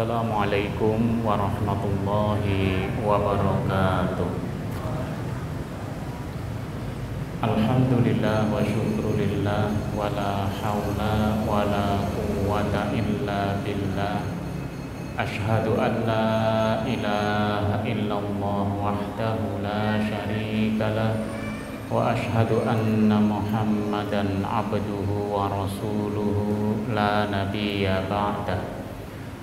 Assalamualaikum warahmatullahi wabarakatuh Alhamdulillah wa syukrulillah wa la hawla wa la quwwata illa billah Ashhadu an la ilaha illallah wahdahu la syarikalah wa ashhadu anna muhammadan abduhu wa rasuluhu la nabiyya ba'dah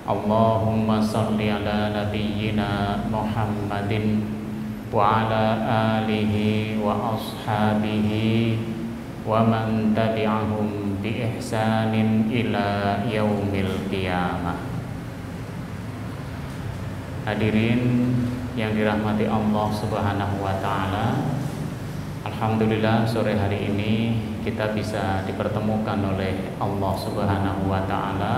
Allahumma salli ala nabiyyina Muhammadin wa ala alihi wa ashabihi wa man tabi'ahum bi ihsanin ila yaumil qiyamah Hadirin yang dirahmati Allah Subhanahu wa taala Alhamdulillah sore hari ini kita bisa dipertemukan oleh Allah Subhanahu wa taala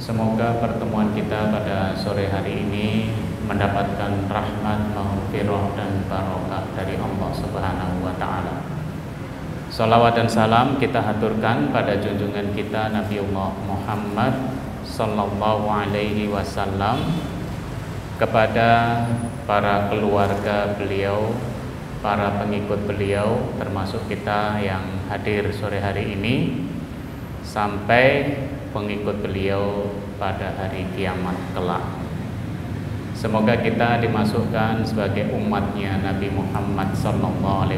Semoga pertemuan kita pada sore hari ini mendapatkan rahmat, maufiroh, dan barokah dari Allah Subhanahu wa taala. Salawat dan salam kita haturkan pada junjungan kita Nabi Muhammad sallallahu alaihi wasallam kepada para keluarga beliau, para pengikut beliau termasuk kita yang hadir sore hari ini sampai pengikut beliau pada hari kiamat kelak. Semoga kita dimasukkan sebagai umatnya Nabi Muhammad SAW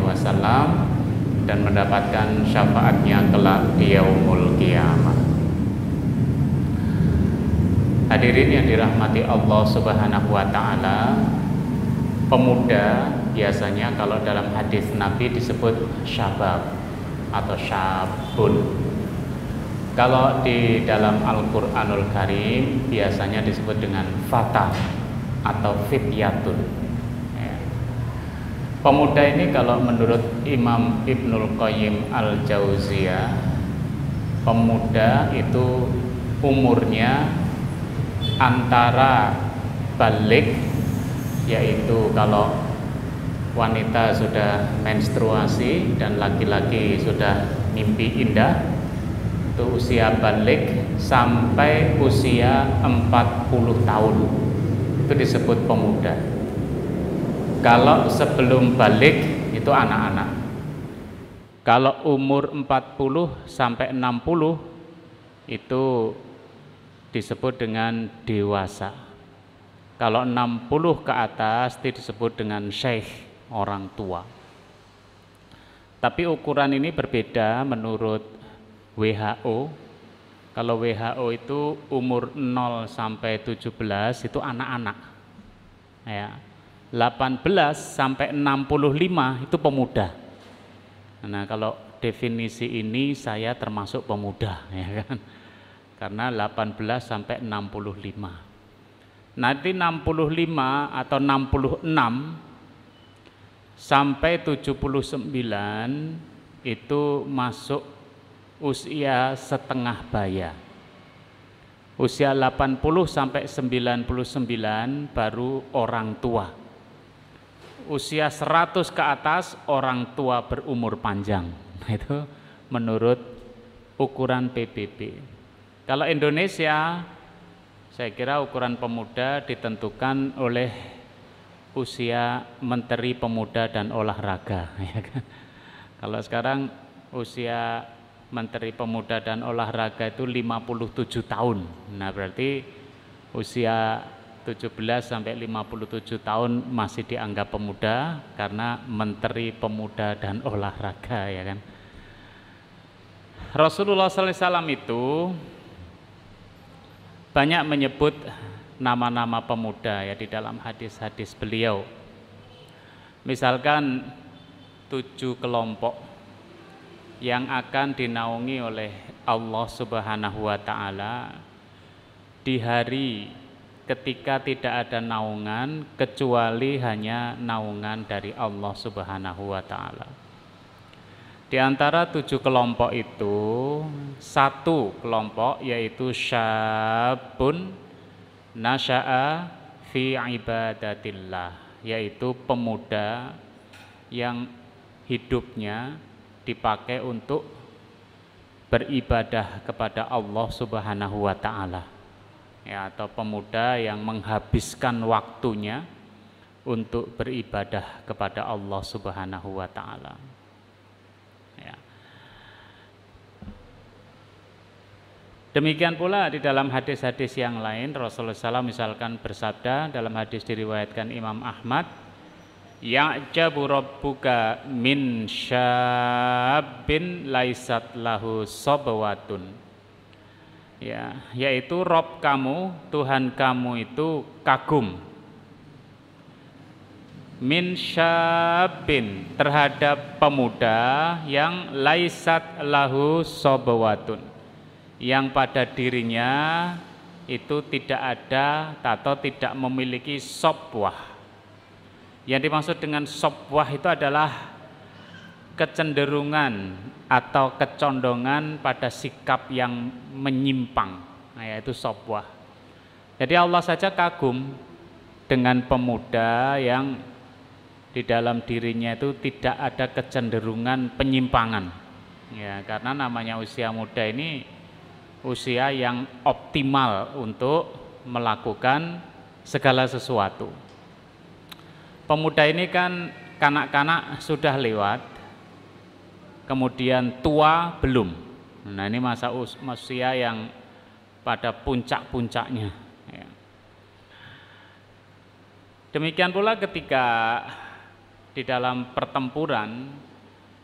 dan mendapatkan syafaatnya kelak di yaumul kiamat. Hadirin yang dirahmati Allah Subhanahu wa taala, pemuda biasanya kalau dalam hadis Nabi disebut syabab atau syabun kalau di dalam Al-Quranul Karim biasanya disebut dengan fatah atau fityatun. Ya. Pemuda ini kalau menurut Imam Ibnul Qayyim Al-Jauziyah, pemuda itu umurnya antara balik yaitu kalau wanita sudah menstruasi dan laki-laki sudah mimpi indah itu usia balik sampai usia 40 tahun itu disebut pemuda kalau sebelum balik itu anak-anak kalau umur 40 sampai 60 itu disebut dengan dewasa kalau 60 ke atas itu disebut dengan syekh orang tua tapi ukuran ini berbeda menurut WHO. Kalau WHO itu umur 0 sampai 17 itu anak-anak. Ya. 18 sampai 65 itu pemuda. Nah, kalau definisi ini saya termasuk pemuda ya kan. Karena 18 sampai 65. Nanti 65 atau 66 sampai 79 itu masuk usia setengah baya. Usia 80 sampai 99 baru orang tua. Usia 100 ke atas orang tua berumur panjang. itu menurut ukuran PBB. Kalau Indonesia saya kira ukuran pemuda ditentukan oleh usia Menteri Pemuda dan Olahraga. Ya kan? Kalau sekarang usia Menteri Pemuda dan Olahraga itu 57 tahun. Nah, berarti usia 17 sampai 57 tahun masih dianggap pemuda karena Menteri Pemuda dan Olahraga ya kan. Rasulullah SAW itu banyak menyebut nama-nama pemuda ya di dalam hadis-hadis beliau. Misalkan tujuh kelompok yang akan dinaungi oleh Allah Subhanahu wa taala di hari ketika tidak ada naungan kecuali hanya naungan dari Allah Subhanahu wa taala. Di antara tujuh kelompok itu, satu kelompok yaitu syabun nasya'a fi ibadatillah, yaitu pemuda yang hidupnya dipakai untuk beribadah kepada Allah Subhanahu wa taala. Ya, atau pemuda yang menghabiskan waktunya untuk beribadah kepada Allah Subhanahu wa taala. Ya. Demikian pula di dalam hadis-hadis yang lain Rasulullah SAW misalkan bersabda dalam hadis diriwayatkan Imam Ahmad Ya'jabu rabbuka min syabbin laisat lahu sobawatun ya yaitu Rob kamu Tuhan kamu itu kagum min syabin terhadap pemuda yang laisat lahu sobawatun yang pada dirinya itu tidak ada atau tidak memiliki sobwah yang dimaksud dengan sobwah itu adalah kecenderungan atau kecondongan pada sikap yang menyimpang. Nah, yaitu sobwah. Jadi Allah saja kagum dengan pemuda yang di dalam dirinya itu tidak ada kecenderungan penyimpangan. Ya, karena namanya usia muda ini usia yang optimal untuk melakukan segala sesuatu pemuda ini kan kanak-kanak sudah lewat, kemudian tua belum. Nah ini masa usia yang pada puncak-puncaknya. Ya. Demikian pula ketika di dalam pertempuran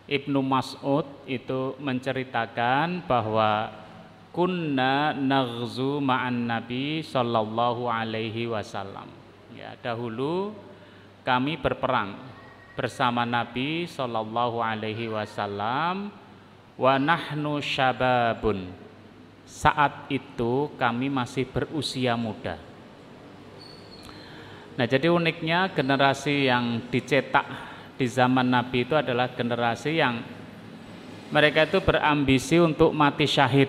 Ibnu Mas'ud itu menceritakan bahwa kunna naghzu ma'an nabi sallallahu alaihi wasallam. Ya, dahulu kami berperang bersama Nabi Shallallahu Alaihi Wasallam wa syababun saat itu kami masih berusia muda nah jadi uniknya generasi yang dicetak di zaman Nabi itu adalah generasi yang mereka itu berambisi untuk mati syahid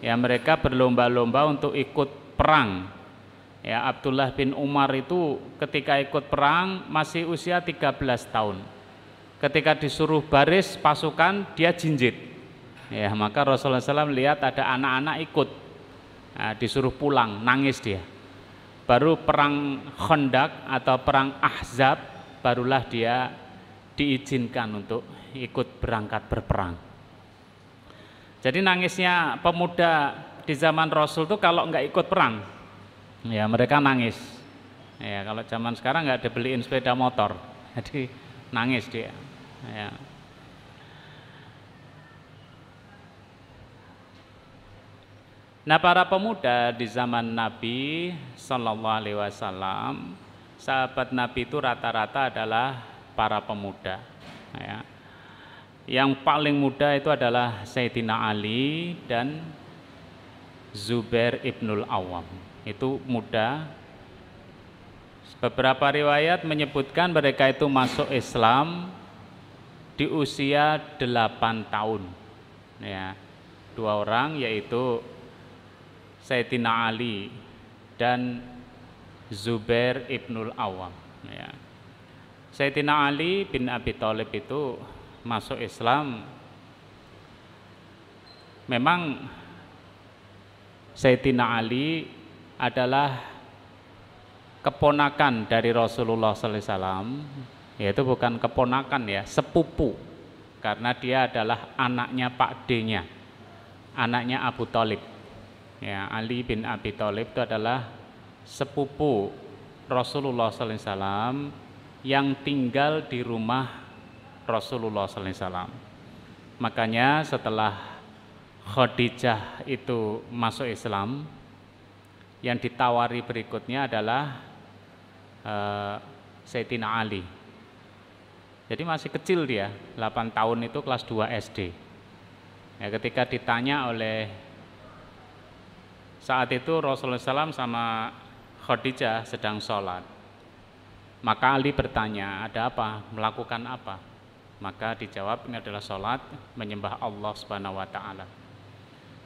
ya mereka berlomba-lomba untuk ikut perang Ya, Abdullah bin Umar itu ketika ikut perang masih usia 13 tahun. Ketika disuruh baris pasukan dia jinjit. Ya, maka Rasulullah SAW lihat ada anak-anak ikut. Nah, disuruh pulang, nangis dia. Baru perang Khandaq atau perang Ahzab barulah dia diizinkan untuk ikut berangkat berperang. Jadi nangisnya pemuda di zaman Rasul itu kalau nggak ikut perang, ya mereka nangis ya kalau zaman sekarang nggak dibeliin sepeda motor jadi nangis dia ya. Nah para pemuda di zaman Nabi Shallallahu Alaihi Wasallam sahabat Nabi itu rata-rata adalah para pemuda ya. yang paling muda itu adalah Sayyidina Ali dan Zubair Ibnul Awam itu muda. Beberapa riwayat menyebutkan mereka itu masuk Islam di usia 8 tahun. Ya. Dua orang yaitu Sayyidina Ali dan Zubair Ibnul Awam. Ya. Sayyidina Ali bin Abi Thalib itu masuk Islam memang Sayyidina Ali adalah keponakan dari Rasulullah SAW, yaitu bukan keponakan ya, sepupu, karena dia adalah anaknya Pak D-nya, anaknya Abu Talib. Ya, Ali bin Abi Talib itu adalah sepupu Rasulullah SAW yang tinggal di rumah Rasulullah SAW. Makanya setelah Khadijah itu masuk Islam, yang ditawari berikutnya adalah uh, Sayyidina Ali. Jadi masih kecil dia, 8 tahun itu kelas 2 SD. Ya, ketika ditanya oleh saat itu Rasulullah SAW sama Khadijah sedang sholat. Maka Ali bertanya, ada apa? Melakukan apa? Maka dijawab ini adalah sholat menyembah Allah Subhanahu Wa Taala.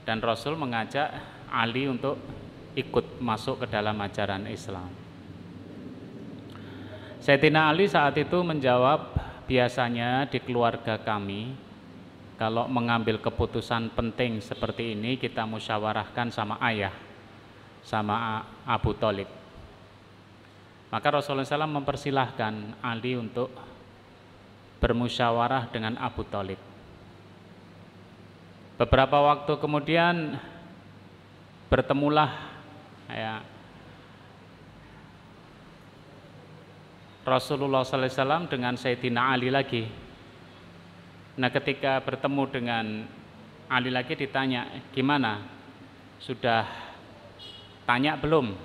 Dan Rasul mengajak Ali untuk ikut masuk ke dalam ajaran Islam. Setina Ali saat itu menjawab, biasanya di keluarga kami kalau mengambil keputusan penting seperti ini kita musyawarahkan sama ayah, sama Abu Talib. Maka Rasulullah SAW mempersilahkan Ali untuk bermusyawarah dengan Abu Talib. Beberapa waktu kemudian bertemulah ya Rasulullah SAW dengan Sayyidina Ali lagi. Nah ketika bertemu dengan Ali lagi ditanya, gimana? Sudah tanya belum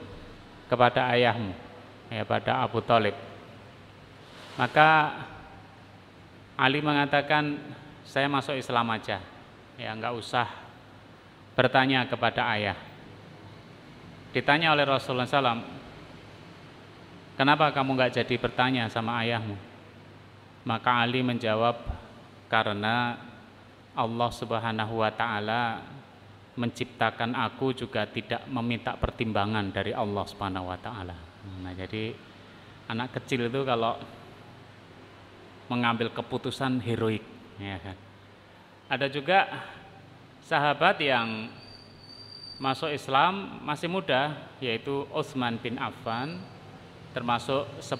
kepada ayahmu, ya pada Abu Talib. Maka Ali mengatakan, saya masuk Islam aja, ya nggak usah bertanya kepada ayah. Ditanya oleh Rasulullah SAW, kenapa kamu nggak jadi bertanya sama ayahmu? Maka Ali menjawab, karena Allah Subhanahu wa Ta'ala menciptakan aku juga tidak meminta pertimbangan dari Allah Subhanahu wa taala. Nah, jadi anak kecil itu kalau mengambil keputusan heroik ya kan. Ada juga sahabat yang masuk Islam masih muda yaitu Utsman bin Affan termasuk 10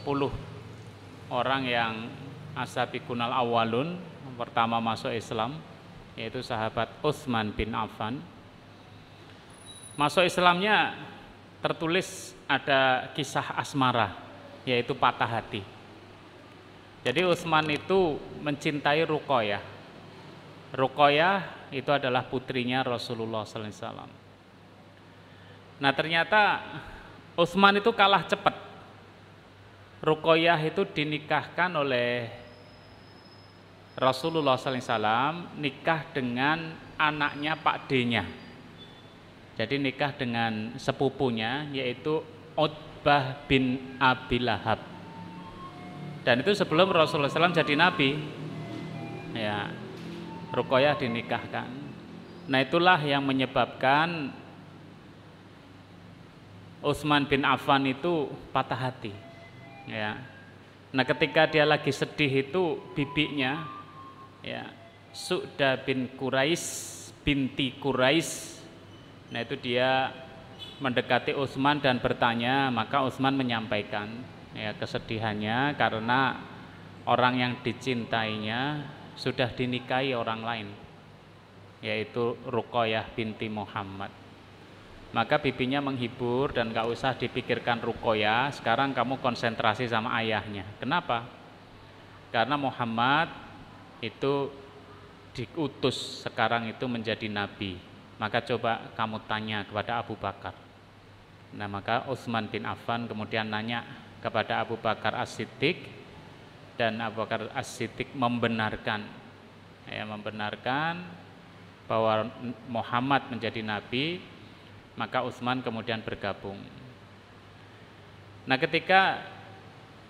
orang yang kunal awalun pertama masuk Islam yaitu sahabat Utsman bin Affan masuk Islamnya tertulis ada kisah asmara yaitu patah hati jadi Utsman itu mencintai Ruqayyah Ruqayyah itu adalah putrinya Rasulullah SAW Nah ternyata Utsman itu kalah cepat. Rukoyah itu dinikahkan oleh Rasulullah SAW nikah dengan anaknya Pak D-nya. Jadi nikah dengan sepupunya yaitu Utbah bin Abi Lahab. Dan itu sebelum Rasulullah SAW jadi nabi. Ya, Rukoyah dinikahkan. Nah itulah yang menyebabkan Utsman bin Affan itu patah hati. Ya. Nah, ketika dia lagi sedih itu bibinya ya, Su'da bin Quraisy binti Quraisy. Nah, itu dia mendekati Utsman dan bertanya, maka Utsman menyampaikan ya kesedihannya karena orang yang dicintainya sudah dinikahi orang lain yaitu Ruqayyah binti Muhammad. Maka bibinya menghibur dan gak usah dipikirkan rukoya, sekarang kamu konsentrasi sama ayahnya. Kenapa? Karena Muhammad itu diutus sekarang itu menjadi nabi. Maka coba kamu tanya kepada Abu Bakar. Nah maka Utsman bin Affan kemudian nanya kepada Abu Bakar As-Siddiq dan Abu Bakar As-Siddiq membenarkan ya membenarkan bahwa Muhammad menjadi nabi maka Utsman kemudian bergabung. Nah, ketika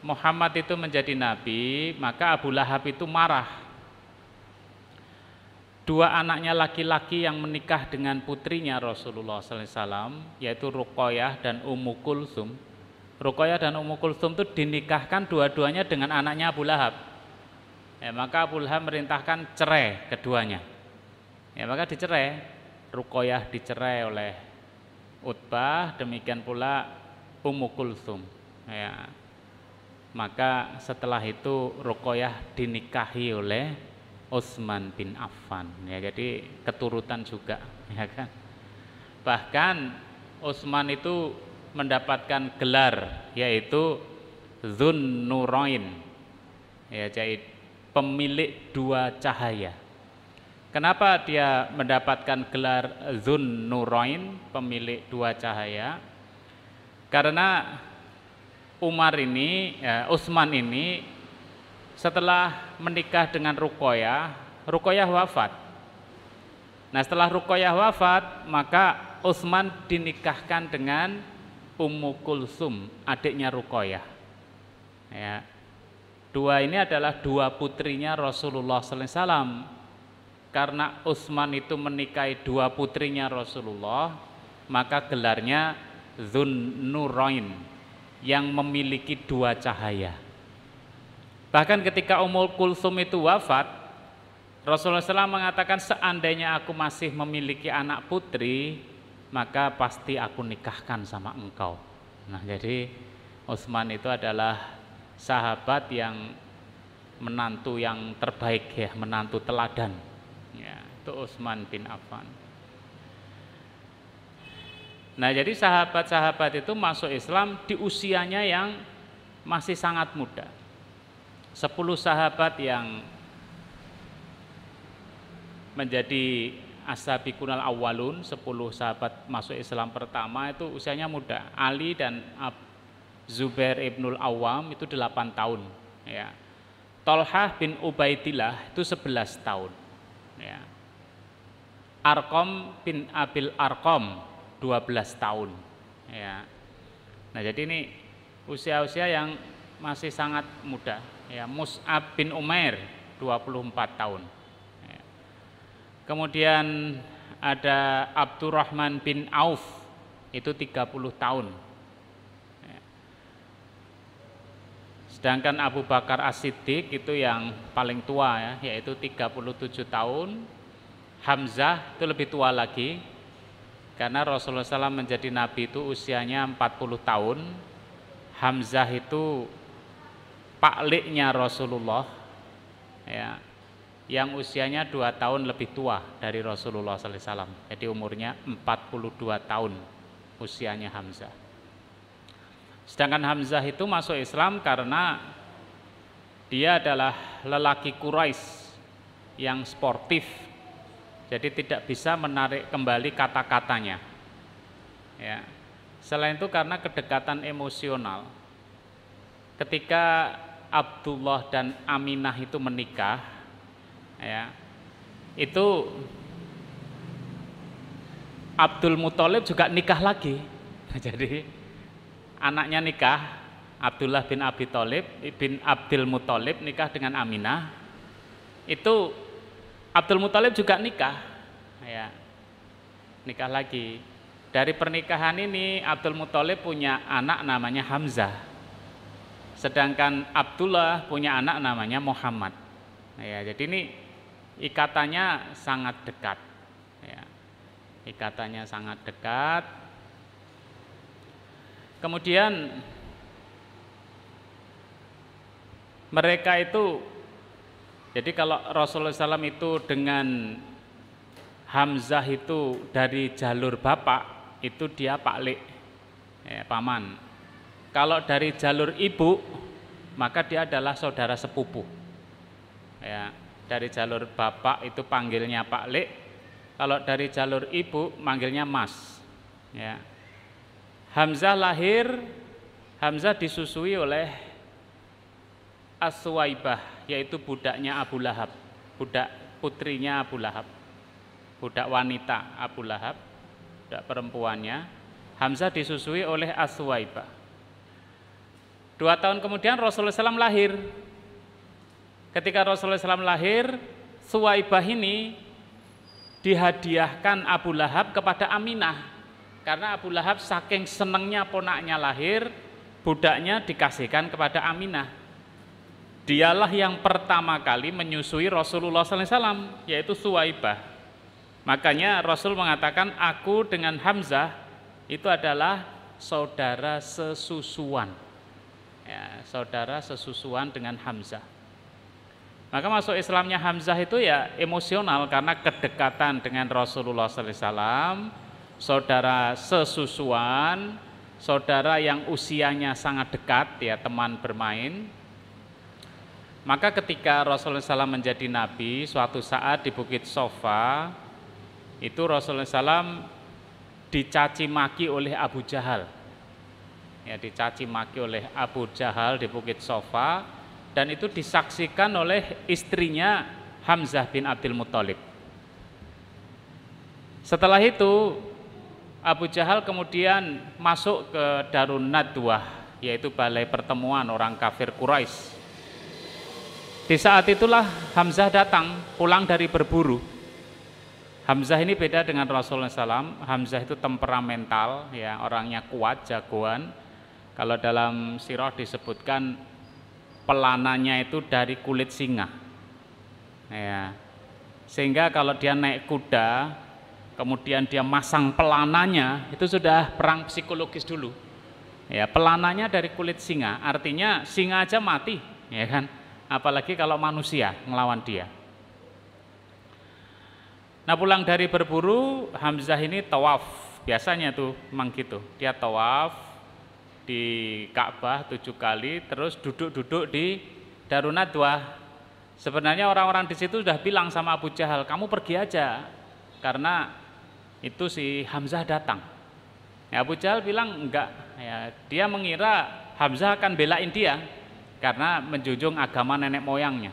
Muhammad itu menjadi nabi, maka Abu Lahab itu marah. Dua anaknya laki-laki yang menikah dengan putrinya Rasulullah SAW, yaitu Ruqayyah dan Ummu Kulsum. Ruqayyah dan Ummu Kulsum itu dinikahkan dua-duanya dengan anaknya Abu Lahab. Ya, maka Abu Lahab merintahkan cerai keduanya. Ya, maka dicerai. Ruqayyah dicerai oleh Utbah, demikian pula Ummu Kulsum. Ya. Maka setelah itu Rukoyah dinikahi oleh Utsman bin Affan. Ya, jadi keturutan juga, ya kan. Bahkan Utsman itu mendapatkan gelar yaitu Zun Nurain. Ya, jadi pemilik dua cahaya. Kenapa dia mendapatkan gelar Zun Nurain, pemilik dua cahaya? Karena Umar ini, ya, Utsman ini setelah menikah dengan Rukoya, Rukoya wafat. Nah setelah Rukoya wafat, maka Usman dinikahkan dengan Ummu Kulsum, adiknya Rukoya. Ya. Dua ini adalah dua putrinya Rasulullah SAW karena Utsman itu menikahi dua putrinya Rasulullah, maka gelarnya Zun Nurain yang memiliki dua cahaya. Bahkan ketika Umul Kulsum itu wafat, Rasulullah SAW mengatakan seandainya aku masih memiliki anak putri, maka pasti aku nikahkan sama engkau. Nah jadi Utsman itu adalah sahabat yang menantu yang terbaik ya, menantu teladan itu Utsman bin Affan. Nah, jadi sahabat-sahabat itu masuk Islam di usianya yang masih sangat muda. Sepuluh sahabat yang menjadi kunal awalun, sepuluh sahabat masuk Islam pertama itu usianya muda. Ali dan Ab Zubair ibnul Awam itu delapan tahun, ya. Tolhah bin Ubaidillah itu sebelas tahun, ya. Arkom bin Abil Arkom 12 tahun ya nah jadi ini usia-usia yang masih sangat muda ya Mus'ab bin Umair 24 tahun ya. kemudian ada Abdurrahman bin Auf itu 30 tahun ya. sedangkan Abu Bakar As-Siddiq itu yang paling tua ya yaitu 37 tahun Hamzah itu lebih tua lagi karena Rasulullah SAW menjadi nabi itu usianya 40 tahun Hamzah itu pakliknya Rasulullah ya yang usianya 2 tahun lebih tua dari Rasulullah SAW jadi umurnya 42 tahun usianya Hamzah sedangkan Hamzah itu masuk Islam karena dia adalah lelaki Quraisy yang sportif jadi tidak bisa menarik kembali kata-katanya. Ya. Selain itu karena kedekatan emosional. Ketika Abdullah dan Aminah itu menikah, ya, itu Abdul Muthalib juga nikah lagi. Jadi anaknya nikah, Abdullah bin Abi Thalib bin Abdul Muthalib nikah dengan Aminah. Itu Abdul Muthalib juga nikah, ya, nikah lagi. Dari pernikahan ini Abdul Muthalib punya anak namanya Hamzah, sedangkan Abdullah punya anak namanya Muhammad. Ya, jadi ini ikatannya sangat dekat. Ya, ikatannya sangat dekat. Kemudian mereka itu jadi kalau Rasulullah SAW itu dengan Hamzah itu dari jalur bapak itu dia paklik, ya, paman. Kalau dari jalur ibu maka dia adalah saudara sepupu. Ya, dari jalur bapak itu panggilnya Pak Lik. kalau dari jalur ibu manggilnya mas. Ya. Hamzah lahir, Hamzah disusui oleh Aswaibah yaitu budaknya Abu Lahab, budak putrinya Abu Lahab, budak wanita Abu Lahab, budak perempuannya. Hamzah disusui oleh Aswaibah. Dua tahun kemudian Rasulullah SAW lahir. Ketika Rasulullah SAW lahir, Suwaibah ini dihadiahkan Abu Lahab kepada Aminah karena Abu Lahab saking senengnya ponaknya lahir budaknya dikasihkan kepada Aminah dialah yang pertama kali menyusui Rasulullah SAW, yaitu Suwaibah. Makanya Rasul mengatakan, aku dengan Hamzah itu adalah saudara sesusuan. Ya, saudara sesusuan dengan Hamzah. Maka masuk Islamnya Hamzah itu ya emosional karena kedekatan dengan Rasulullah SAW, saudara sesusuan, saudara yang usianya sangat dekat ya teman bermain, maka ketika Rasulullah SAW menjadi nabi, suatu saat di Bukit Sofa, itu Rasulullah SAW dicaci maki oleh Abu Jahal. Ya, dicaci maki oleh Abu Jahal di Bukit Sofa, dan itu disaksikan oleh istrinya Hamzah bin Abdul Muthalib. Setelah itu Abu Jahal kemudian masuk ke Darun Nadwah, yaitu balai pertemuan orang kafir Quraisy di saat itulah Hamzah datang pulang dari berburu. Hamzah ini beda dengan Rasulullah SAW. Hamzah itu temperamental, ya orangnya kuat, jagoan. Kalau dalam sirah disebutkan pelananya itu dari kulit singa. Ya. Sehingga kalau dia naik kuda, kemudian dia masang pelananya, itu sudah perang psikologis dulu. Ya, pelananya dari kulit singa, artinya singa aja mati, ya kan? apalagi kalau manusia melawan dia. Nah pulang dari berburu, Hamzah ini tawaf, biasanya tuh memang gitu, dia tawaf di Ka'bah tujuh kali, terus duduk-duduk di Darunadwa. Sebenarnya orang-orang di situ sudah bilang sama Abu Jahal, kamu pergi aja, karena itu si Hamzah datang. Ya, Abu Jahal bilang enggak, ya, dia mengira Hamzah akan belain dia, karena menjunjung agama nenek moyangnya.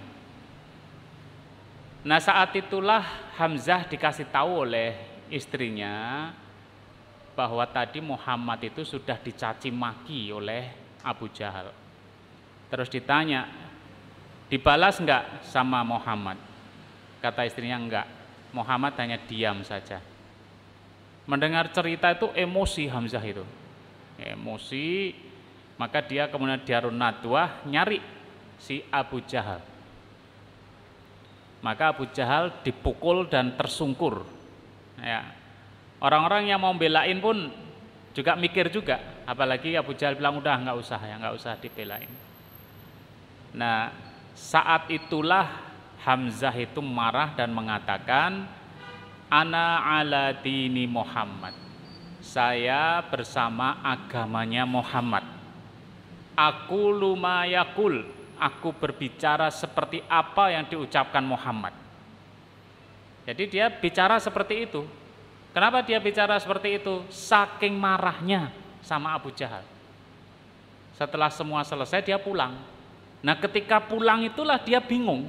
Nah saat itulah Hamzah dikasih tahu oleh istrinya bahwa tadi Muhammad itu sudah dicaci maki oleh Abu Jahal. Terus ditanya, dibalas enggak sama Muhammad? Kata istrinya enggak. Muhammad hanya diam saja. Mendengar cerita itu emosi Hamzah itu. Emosi maka dia kemudian Darun Nadwah nyari si Abu Jahal. Maka Abu Jahal dipukul dan tersungkur. Ya. Orang-orang yang mau belain pun juga mikir juga, apalagi Abu Jahal bilang udah nggak usah ya, nggak usah dibelain. Nah, saat itulah Hamzah itu marah dan mengatakan, Ana ala dini Muhammad. Saya bersama agamanya Muhammad. Aku lumayakul, aku berbicara seperti apa yang diucapkan Muhammad. Jadi dia bicara seperti itu. Kenapa dia bicara seperti itu? Saking marahnya sama Abu Jahal. Setelah semua selesai dia pulang. Nah ketika pulang itulah dia bingung.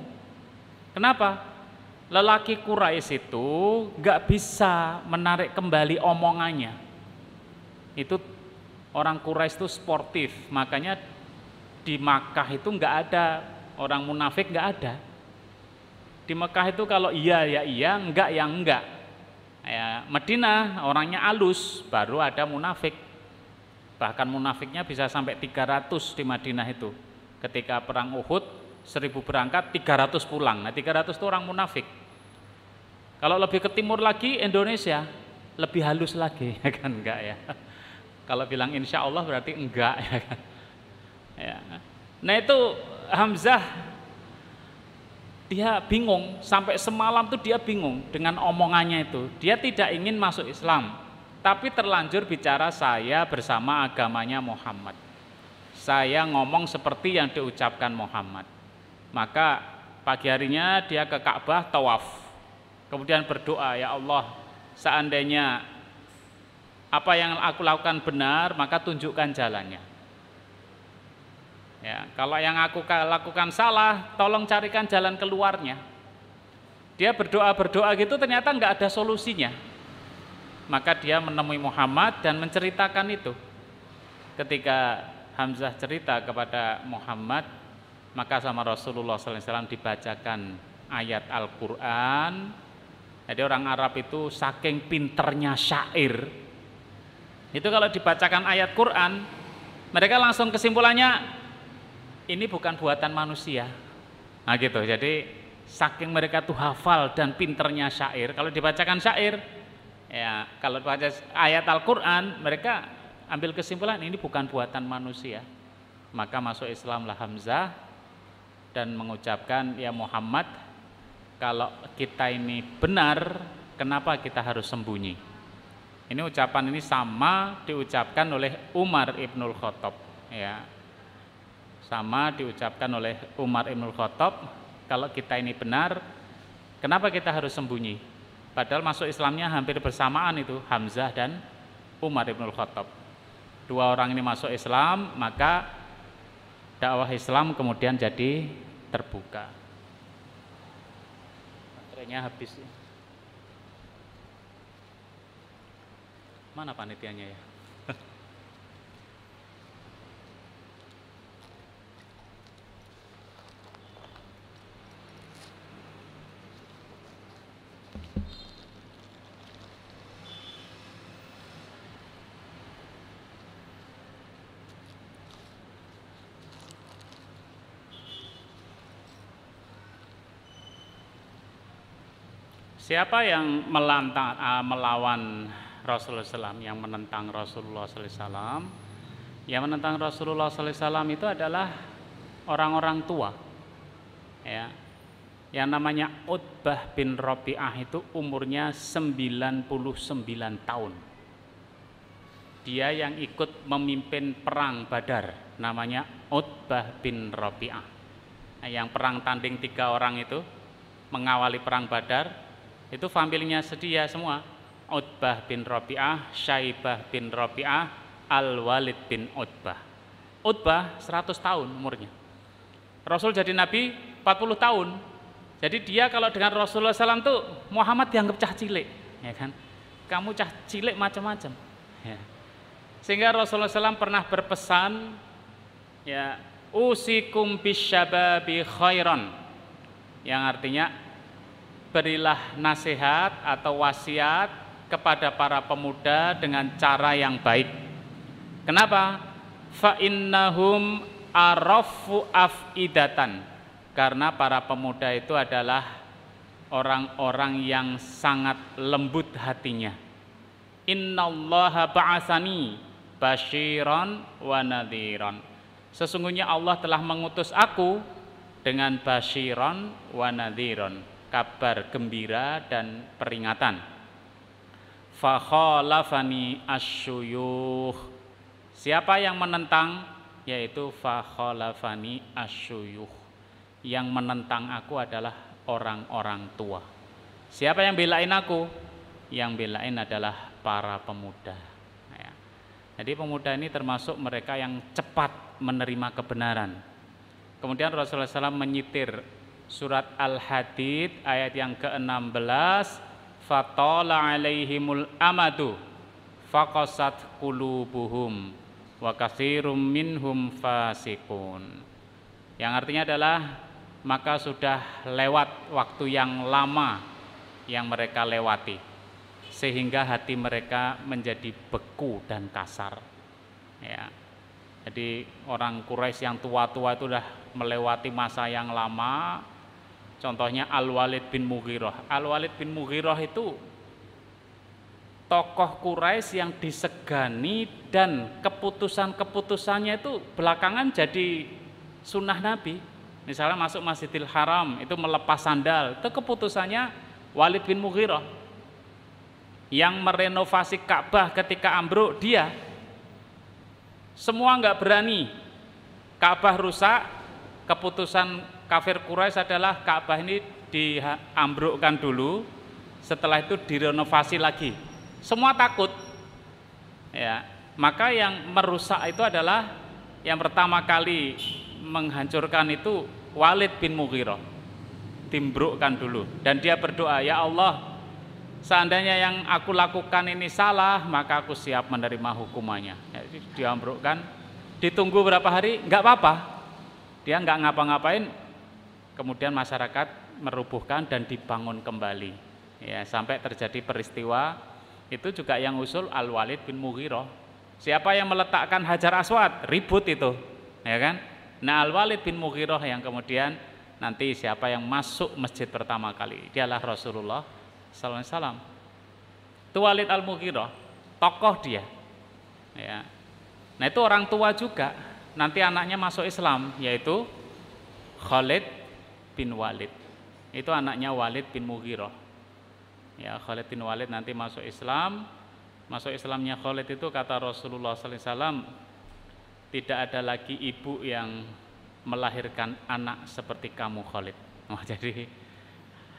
Kenapa? Lelaki Quraisy itu gak bisa menarik kembali omongannya. Itu orang Quraisy itu sportif, makanya di Makkah itu nggak ada orang munafik nggak ada. Di Makkah itu kalau iya ya iya, enggak ya enggak. Ya, Medina orangnya alus, baru ada munafik. Bahkan munafiknya bisa sampai 300 di Madinah itu. Ketika perang Uhud, 1000 berangkat, 300 pulang. Nah, 300 itu orang munafik. Kalau lebih ke timur lagi Indonesia, lebih halus lagi, ya kan enggak ya. Kalau bilang insya Allah berarti enggak. Ya kan? ya. Nah itu Hamzah dia bingung sampai semalam tuh dia bingung dengan omongannya itu. Dia tidak ingin masuk Islam, tapi terlanjur bicara saya bersama agamanya Muhammad. Saya ngomong seperti yang diucapkan Muhammad. Maka pagi harinya dia ke Ka'bah tawaf. Kemudian berdoa, ya Allah, seandainya apa yang aku lakukan benar, maka tunjukkan jalannya. Ya, kalau yang aku lakukan salah, tolong carikan jalan keluarnya. Dia berdoa-berdoa gitu ternyata nggak ada solusinya. Maka dia menemui Muhammad dan menceritakan itu. Ketika Hamzah cerita kepada Muhammad, maka sama Rasulullah SAW dibacakan ayat Al-Quran. Jadi orang Arab itu saking pinternya syair, itu kalau dibacakan ayat Quran, mereka langsung kesimpulannya ini bukan buatan manusia. Nah gitu. Jadi saking mereka tuh hafal dan pinternya syair, kalau dibacakan syair ya kalau baca ayat Al-Qur'an mereka ambil kesimpulan ini bukan buatan manusia. Maka masuk Islamlah Hamzah dan mengucapkan ya Muhammad kalau kita ini benar kenapa kita harus sembunyi? Ini ucapan ini sama diucapkan oleh Umar Ibnul Khattab ya. Sama diucapkan oleh Umar Ibnul Khattab kalau kita ini benar kenapa kita harus sembunyi? Padahal masuk Islamnya hampir bersamaan itu Hamzah dan Umar Ibnul Khattab. Dua orang ini masuk Islam, maka dakwah Islam kemudian jadi terbuka. Baterainya habis. Mana panitianya ya? Siapa yang melantang, uh, ah, melawan Rasulullah SAW yang menentang Rasulullah SAW yang menentang Rasulullah SAW itu adalah orang-orang tua ya yang namanya Utbah bin Rabi'ah itu umurnya 99 tahun dia yang ikut memimpin perang badar namanya Utbah bin Rabi'ah yang perang tanding tiga orang itu mengawali perang badar itu familinya sedia semua Utbah bin Rabi'ah, Syaibah bin Rabi'ah, Al-Walid bin Utbah. Utbah 100 tahun umurnya. Rasul jadi nabi 40 tahun. Jadi dia kalau dengan Rasulullah SAW itu Muhammad dianggap cah cilik, ya kan? Kamu cah cilik macam-macam. Ya. Sehingga Rasulullah SAW pernah berpesan, ya usikum bisyababi khairan, yang artinya berilah nasihat atau wasiat kepada para pemuda dengan cara yang baik. Kenapa? Fa innahum arafu afidatan. Karena para pemuda itu adalah orang-orang yang sangat lembut hatinya. Innallaha ba'asani basyiran wa nadhiran. Sesungguhnya Allah telah mengutus aku dengan basyiran wa nadhiran, kabar gembira dan peringatan fakhalafani asyuyuh siapa yang menentang yaitu fakhalafani asyuyuh yang menentang aku adalah orang-orang tua siapa yang belain aku yang belain adalah para pemuda ya. jadi pemuda ini termasuk mereka yang cepat menerima kebenaran kemudian Rasulullah SAW menyitir surat Al-Hadid ayat yang ke-16 fatala alaihimul amadu faqasat qulubuhum wa kathirum minhum fasikun yang artinya adalah maka sudah lewat waktu yang lama yang mereka lewati sehingga hati mereka menjadi beku dan kasar ya jadi orang Quraisy yang tua-tua itu sudah melewati masa yang lama Contohnya Al-Walid bin Mughirah. Al-Walid bin Mughirah itu tokoh Quraisy yang disegani dan keputusan-keputusannya itu belakangan jadi sunnah Nabi. Misalnya masuk Masjidil Haram itu melepas sandal, itu keputusannya Walid bin Mughirah. Yang merenovasi Ka'bah ketika ambruk dia. Semua nggak berani. Ka'bah rusak, keputusan kafir Quraisy adalah Ka'bah ini diambrukkan dulu, setelah itu direnovasi lagi. Semua takut. Ya, maka yang merusak itu adalah yang pertama kali menghancurkan itu Walid bin Mughirah. Timbrukkan dulu dan dia berdoa, "Ya Allah, seandainya yang aku lakukan ini salah, maka aku siap menerima hukumannya." Ya, diambrukkan. Ditunggu berapa hari? Enggak apa-apa. Dia enggak ngapa-ngapain, kemudian masyarakat merubuhkan dan dibangun kembali ya sampai terjadi peristiwa itu juga yang usul Al Walid bin Mughirah siapa yang meletakkan hajar aswad ribut itu ya kan nah Al Walid bin Mughirah yang kemudian nanti siapa yang masuk masjid pertama kali dialah Rasulullah Sallallahu Alaihi Wasallam itu Walid Al Mughirah tokoh dia ya nah itu orang tua juga nanti anaknya masuk Islam yaitu Khalid bin Walid. Itu anaknya Walid bin Mughirah. Ya, Khalid bin Walid nanti masuk Islam. Masuk Islamnya Khalid itu kata Rasulullah SAW, tidak ada lagi ibu yang melahirkan anak seperti kamu Khalid. Oh, jadi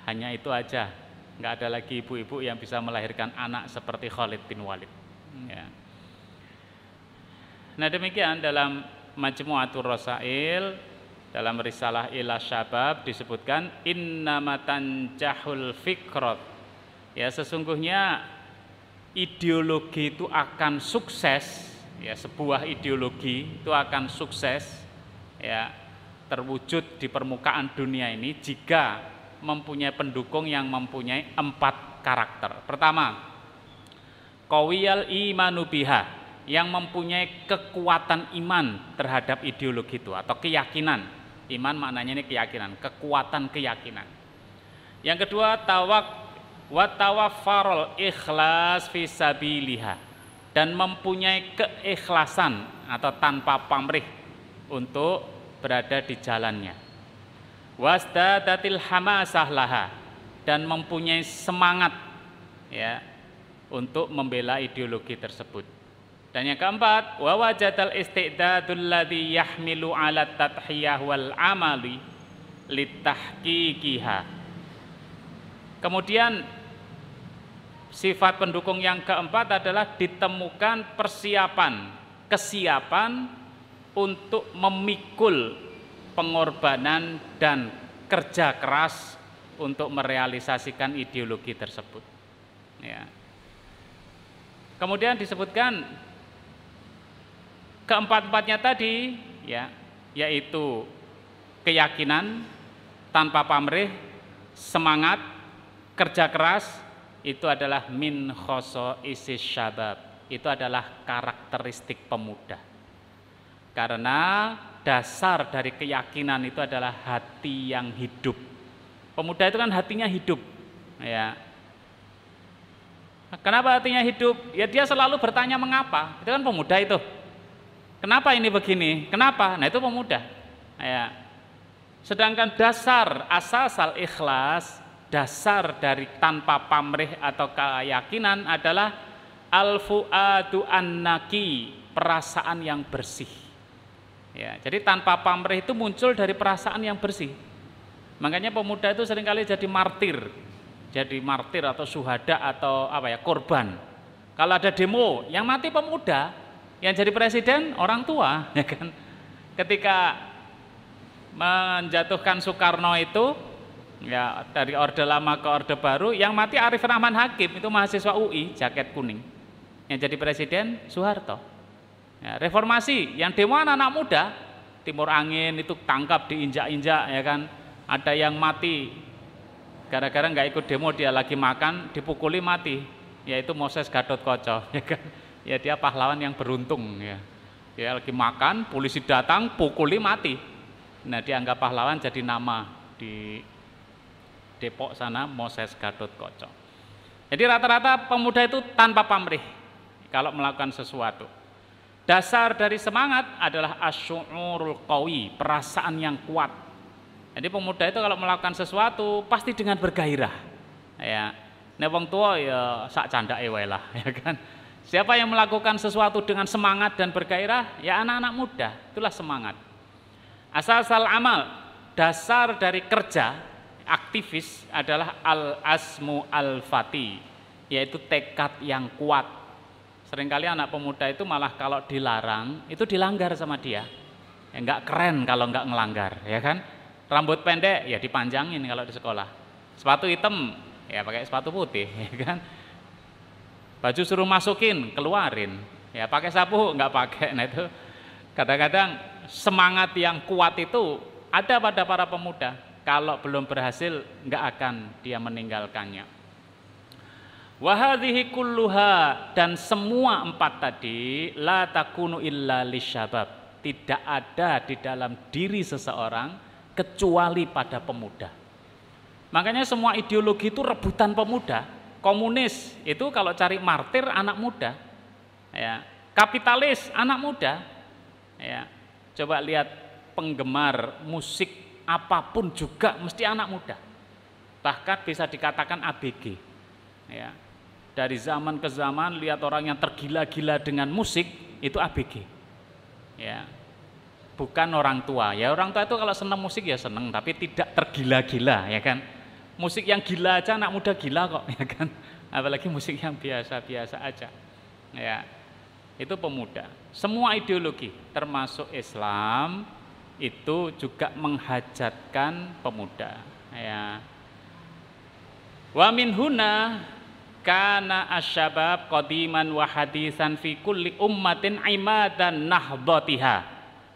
hanya itu aja. Nggak ada lagi ibu-ibu yang bisa melahirkan anak seperti Khalid bin Walid. Hmm. Ya. Nah demikian dalam Majmu'atul Rasail dalam risalah ila syabab disebutkan innamatan jahul fikrot. Ya sesungguhnya ideologi itu akan sukses ya sebuah ideologi itu akan sukses ya terwujud di permukaan dunia ini jika mempunyai pendukung yang mempunyai empat karakter. Pertama, kawiyal imanu yang mempunyai kekuatan iman terhadap ideologi itu atau keyakinan Iman maknanya ini keyakinan, kekuatan keyakinan. Yang kedua tawak watawafarol ikhlas fisabiliha dan mempunyai keikhlasan atau tanpa pamrih untuk berada di jalannya. Wasda datil laha dan mempunyai semangat ya untuk membela ideologi tersebut. Dan yang keempat, wa wajadal istidadul ladzi yahmilu ala tathiyah wal amali litahqiqiha. Kemudian sifat pendukung yang keempat adalah ditemukan persiapan, kesiapan untuk memikul pengorbanan dan kerja keras untuk merealisasikan ideologi tersebut. Ya. Kemudian disebutkan keempat-empatnya tadi ya yaitu keyakinan tanpa pamrih, semangat, kerja keras itu adalah min khoso isis syabab. Itu adalah karakteristik pemuda. Karena dasar dari keyakinan itu adalah hati yang hidup. Pemuda itu kan hatinya hidup. Ya. Kenapa hatinya hidup? Ya dia selalu bertanya mengapa. Itu kan pemuda itu. Kenapa ini begini? Kenapa? Nah itu pemuda. Ya. Sedangkan dasar asal ikhlas, dasar dari tanpa pamrih atau keyakinan adalah al-fu'adu an perasaan yang bersih. Ya, jadi tanpa pamrih itu muncul dari perasaan yang bersih. Makanya pemuda itu seringkali jadi martir, jadi martir atau suhada atau apa ya korban. Kalau ada demo, yang mati pemuda, yang jadi presiden orang tua, ya kan? Ketika menjatuhkan Soekarno itu ya dari orde lama ke orde baru yang mati Arif Rahman Hakim itu mahasiswa UI jaket kuning yang jadi presiden Soeharto ya, reformasi yang demo anak muda timur angin itu tangkap diinjak-injak ya kan ada yang mati gara-gara nggak ikut demo dia lagi makan dipukuli mati yaitu Moses Gadot Koco ya kan ya dia pahlawan yang beruntung ya. Dia lagi makan, polisi datang, pukuli mati. Nah, dianggap pahlawan jadi nama di Depok sana Moses Gadot Koco. Jadi rata-rata pemuda itu tanpa pamrih kalau melakukan sesuatu. Dasar dari semangat adalah asyurul kawi, perasaan yang kuat. Jadi pemuda itu kalau melakukan sesuatu pasti dengan bergairah. Ya, nek wong tua ya sak canda ewe lah, ya kan. Siapa yang melakukan sesuatu dengan semangat dan bergairah? Ya anak-anak muda, itulah semangat. Asal-asal amal, dasar dari kerja aktivis adalah al-asmu al-fati, yaitu tekad yang kuat. Seringkali anak pemuda itu malah kalau dilarang, itu dilanggar sama dia. Ya, enggak keren kalau enggak ngelanggar, ya kan? Rambut pendek, ya dipanjangin kalau di sekolah. Sepatu hitam, ya pakai sepatu putih, ya kan? baju suruh masukin keluarin ya pakai sapu nggak pakai nah itu kadang-kadang semangat yang kuat itu ada pada para pemuda kalau belum berhasil nggak akan dia meninggalkannya wahadhihi kulluha dan semua empat tadi la takunu illa lisyabab tidak ada di dalam diri seseorang kecuali pada pemuda makanya semua ideologi itu rebutan pemuda komunis itu kalau cari martir anak muda, ya. kapitalis anak muda. Ya. Coba lihat penggemar musik apapun juga mesti anak muda. Bahkan bisa dikatakan ABG. Ya. Dari zaman ke zaman lihat orang yang tergila-gila dengan musik itu ABG. Ya. Bukan orang tua. Ya orang tua itu kalau senang musik ya senang tapi tidak tergila-gila ya kan Musik yang gila aja anak muda gila kok, ya kan? Apalagi musik yang biasa-biasa aja. Ya. Itu pemuda. Semua ideologi termasuk Islam itu juga menghajatkan pemuda. Ya. Wa min huna kana asyabab qadiman wa hadisan fi kulli ummatin imadan nahdatiha.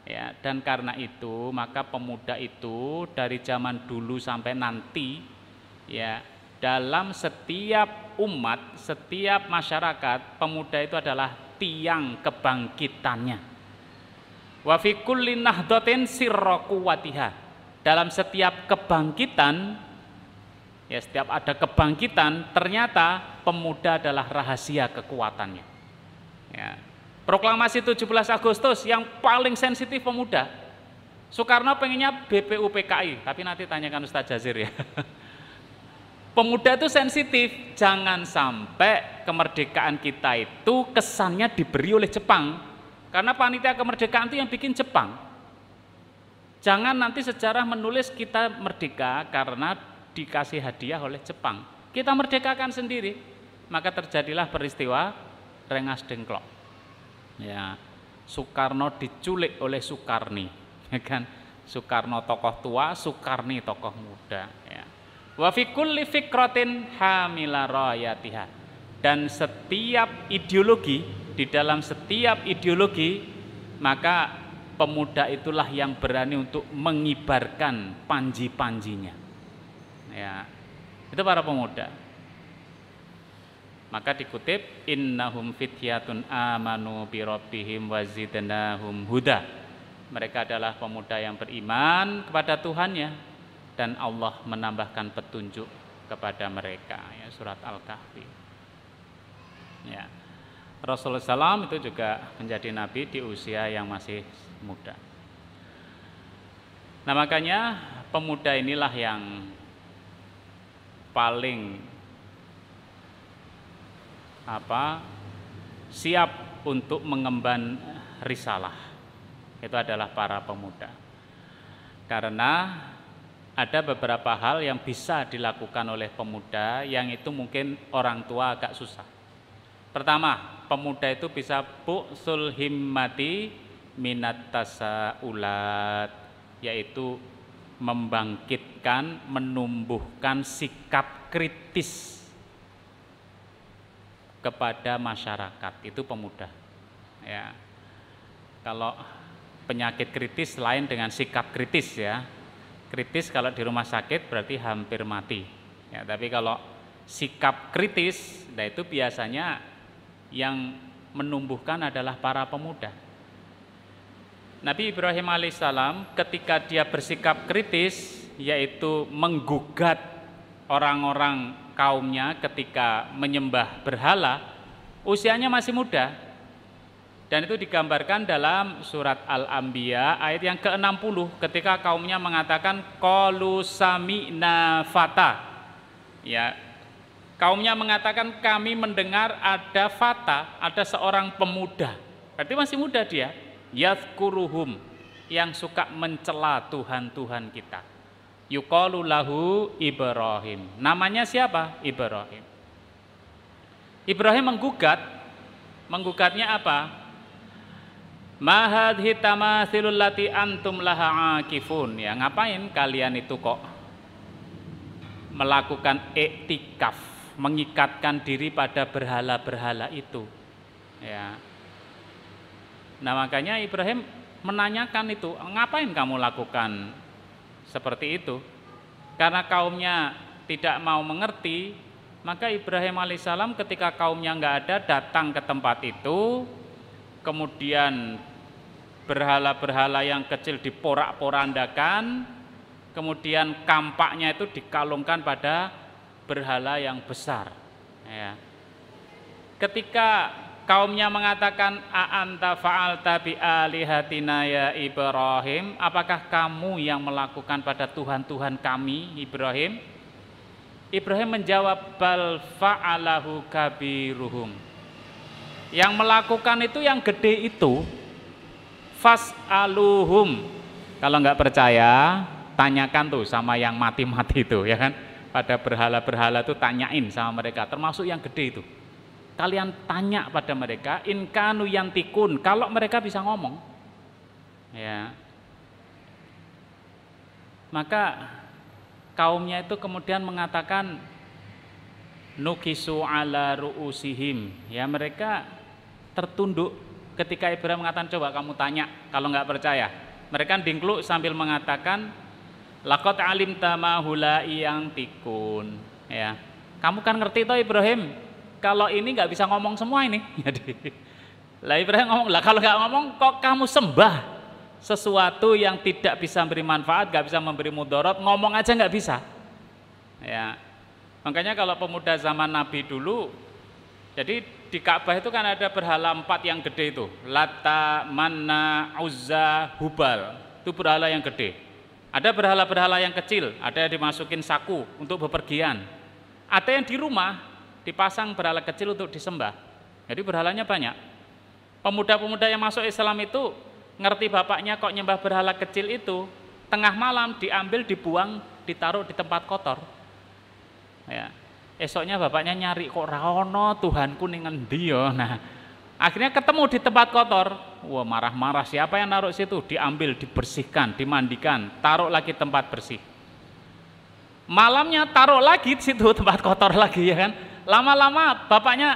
Ya, dan karena itu maka pemuda itu dari zaman dulu sampai nanti Ya, dalam setiap umat, setiap masyarakat, pemuda itu adalah tiang kebangkitannya. Wa fi kulli Dalam setiap kebangkitan ya setiap ada kebangkitan ternyata pemuda adalah rahasia kekuatannya. Ya. Proklamasi 17 Agustus yang paling sensitif pemuda. Soekarno pengennya BPUPKI, tapi nanti tanyakan Ustaz Jazir ya. Pemuda itu sensitif, jangan sampai kemerdekaan kita itu kesannya diberi oleh Jepang. Karena panitia kemerdekaan itu yang bikin Jepang. Jangan nanti sejarah menulis kita merdeka karena dikasih hadiah oleh Jepang. Kita merdekakan sendiri. Maka terjadilah peristiwa Rengas Dengklok. Ya, Soekarno diculik oleh Soekarni, ya kan? Soekarno tokoh tua, Soekarni tokoh muda, ya. Wa fi kulli fikratin hamila rayatiha. Dan setiap ideologi di dalam setiap ideologi maka pemuda itulah yang berani untuk mengibarkan panji-panjinya. Ya. Itu para pemuda. Maka dikutip innahum fityatun amanu bi rabbihim wazidnahum huda. Mereka adalah pemuda yang beriman kepada Tuhannya dan Allah menambahkan petunjuk kepada mereka ya surat Al-Kahfi ya Rasulullah SAW itu juga menjadi nabi di usia yang masih muda nah makanya pemuda inilah yang paling apa siap untuk mengemban risalah itu adalah para pemuda karena ada beberapa hal yang bisa dilakukan oleh pemuda yang itu mungkin orang tua agak susah. Pertama, pemuda itu bisa buksul himmati minat ulat, yaitu membangkitkan, menumbuhkan sikap kritis kepada masyarakat itu pemuda. Ya. Kalau penyakit kritis lain dengan sikap kritis ya kritis kalau di rumah sakit berarti hampir mati. Ya, tapi kalau sikap kritis, nah itu biasanya yang menumbuhkan adalah para pemuda. Nabi Ibrahim alaihissalam ketika dia bersikap kritis, yaitu menggugat orang-orang kaumnya ketika menyembah berhala, usianya masih muda, dan itu digambarkan dalam surat Al-Anbiya ayat yang ke-60 ketika kaumnya mengatakan qalu sami'na fata. Ya. Kaumnya mengatakan kami mendengar ada fata, ada seorang pemuda. Berarti masih muda dia. Yazkuruhum yang suka mencela Tuhan-Tuhan kita. Yuqalu lahu Ibrahim. Namanya siapa? Ibrahim. Ibrahim menggugat. Menggugatnya apa? Mahadhi tamasilul lati antum laha akifun. Ya, ngapain kalian itu kok melakukan iktikaf, mengikatkan diri pada berhala-berhala itu. Ya. Nah, makanya Ibrahim menanyakan itu, ngapain kamu lakukan seperti itu? Karena kaumnya tidak mau mengerti, maka Ibrahim alaihissalam ketika kaumnya nggak ada datang ke tempat itu, kemudian berhala-berhala yang kecil diporak-porandakan, kemudian kampaknya itu dikalungkan pada berhala yang besar. Ya. Ketika kaumnya mengatakan a'anta faal tabi alihatina ya Ibrahim, apakah kamu yang melakukan pada Tuhan-tuhan kami Ibrahim? Ibrahim menjawab bal fa'alahu kabiruhum. Yang melakukan itu yang gede itu fas aluhum Kalau nggak percaya, tanyakan tuh sama yang mati-mati itu ya kan. Pada berhala-berhala tuh tanyain sama mereka, termasuk yang gede itu. Kalian tanya pada mereka, inkanu yang tikun kalau mereka bisa ngomong. Ya. Maka kaumnya itu kemudian mengatakan nukisu ala ru'usihim. Ya mereka tertunduk ketika Ibrahim mengatakan coba kamu tanya kalau nggak percaya. Mereka dingkluk sambil mengatakan lakot alim tamahula yang tikun. Ya, kamu kan ngerti toh Ibrahim kalau ini nggak bisa ngomong semua ini. Jadi, lah Ibrahim ngomong lah kalau nggak ngomong kok kamu sembah sesuatu yang tidak bisa memberi manfaat, nggak bisa memberi mudorot, ngomong aja nggak bisa. Ya, makanya kalau pemuda zaman Nabi dulu, jadi di Ka'bah itu kan ada berhala empat yang gede itu Lata, Mana, Uzza, Hubal itu berhala yang gede ada berhala-berhala yang kecil ada yang dimasukin saku untuk bepergian ada yang di rumah dipasang berhala kecil untuk disembah jadi berhalanya banyak pemuda-pemuda yang masuk Islam itu ngerti bapaknya kok nyembah berhala kecil itu tengah malam diambil dibuang ditaruh di tempat kotor ya Esoknya bapaknya nyari kok raono Tuhanku ning dia. Nah, akhirnya ketemu di tempat kotor. Wah, marah-marah siapa yang naruh situ? Diambil, dibersihkan, dimandikan, taruh lagi tempat bersih. Malamnya taruh lagi di situ tempat kotor lagi ya kan. Lama-lama bapaknya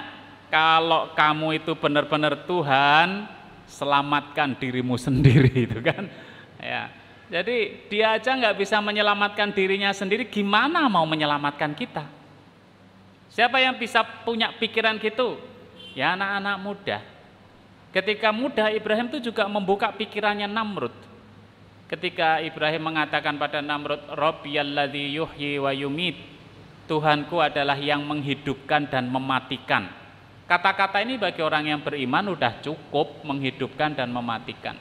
kalau kamu itu benar-benar Tuhan, selamatkan dirimu sendiri itu kan. Ya. Jadi dia aja nggak bisa menyelamatkan dirinya sendiri, gimana mau menyelamatkan kita? Siapa yang bisa punya pikiran gitu? Ya anak-anak muda. Ketika muda Ibrahim itu juga membuka pikirannya Namrud. Ketika Ibrahim mengatakan pada Namrud, "Rabbiyalladzi yuhyi wa yumit." Tuhanku adalah yang menghidupkan dan mematikan. Kata-kata ini bagi orang yang beriman udah cukup menghidupkan dan mematikan.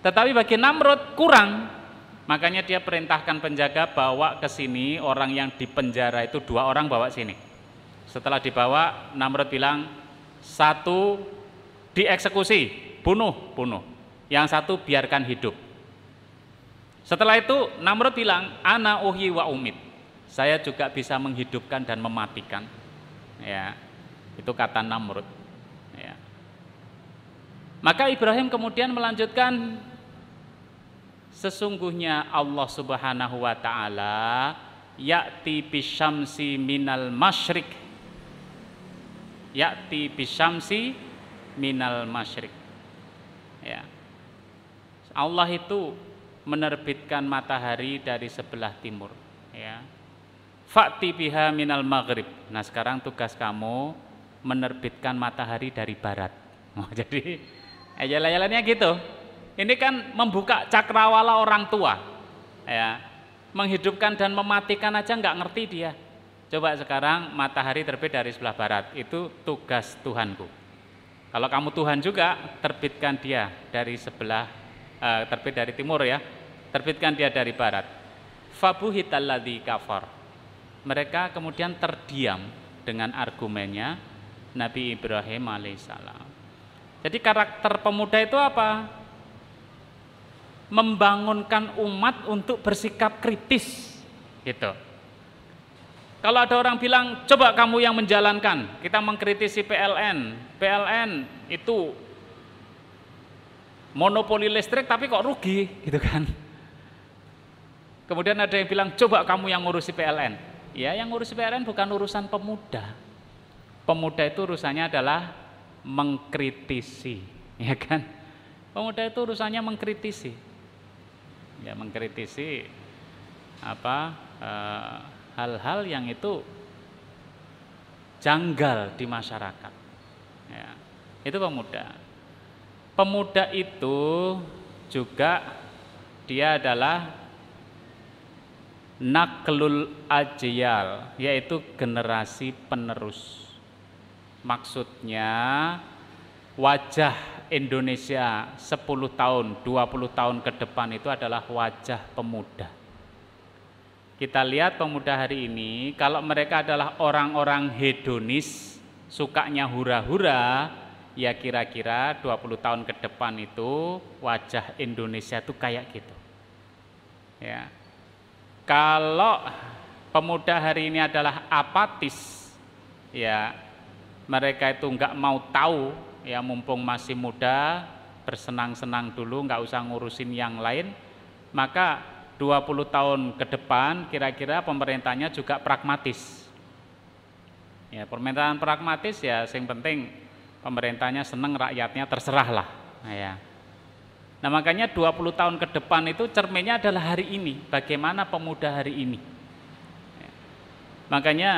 Tetapi bagi Namrud kurang. Makanya dia perintahkan penjaga bawa ke sini orang yang dipenjara itu dua orang bawa sini. Setelah dibawa, Namrud bilang, satu dieksekusi, bunuh, bunuh. Yang satu biarkan hidup. Setelah itu Namrud bilang, ana uhi wa umit. Saya juga bisa menghidupkan dan mematikan. Ya, itu kata Namrud. Ya. Maka Ibrahim kemudian melanjutkan, sesungguhnya Allah Subhanahu wa taala yakti bisyamsi minal masyrik Yakti bisyamsi minal masyrik. Ya. Allah itu menerbitkan matahari dari sebelah timur. Ya. Fakti biha minal maghrib. Nah sekarang tugas kamu menerbitkan matahari dari barat. Oh, jadi ayalah-ayalahnya gitu. Ini kan membuka cakrawala orang tua. Ya. Menghidupkan dan mematikan aja nggak ngerti dia. Coba sekarang matahari terbit dari sebelah barat, itu tugas Tuhanku. Kalau kamu Tuhan juga, terbitkan dia dari sebelah, eh, terbit dari timur ya, terbitkan dia dari barat. Fabuhitalladhi kafar. Mereka kemudian terdiam dengan argumennya Nabi Ibrahim alaihissalam. Jadi karakter pemuda itu apa? Membangunkan umat untuk bersikap kritis, gitu kalau ada orang bilang, coba kamu yang menjalankan, kita mengkritisi PLN. PLN itu monopoli listrik tapi kok rugi gitu kan. Kemudian ada yang bilang, coba kamu yang ngurusi PLN. Ya yang ngurusi PLN bukan urusan pemuda. Pemuda itu urusannya adalah mengkritisi, ya kan? Pemuda itu urusannya mengkritisi. Ya mengkritisi apa? Eh, hal-hal yang itu janggal di masyarakat. Ya, itu pemuda. Pemuda itu juga dia adalah naklul ajyal yaitu generasi penerus maksudnya wajah Indonesia 10 tahun 20 tahun ke depan itu adalah wajah pemuda kita lihat pemuda hari ini, kalau mereka adalah orang-orang hedonis, sukanya hura-hura, ya kira-kira 20 tahun ke depan itu wajah Indonesia itu kayak gitu. Ya. Kalau pemuda hari ini adalah apatis, ya mereka itu nggak mau tahu, ya mumpung masih muda, bersenang-senang dulu, nggak usah ngurusin yang lain, maka 20 tahun ke depan kira-kira pemerintahnya juga pragmatis. Ya, pemerintahan pragmatis ya sing penting pemerintahnya senang rakyatnya terserah lah. Nah, ya. nah makanya 20 tahun ke depan itu cerminnya adalah hari ini, bagaimana pemuda hari ini. Ya. Makanya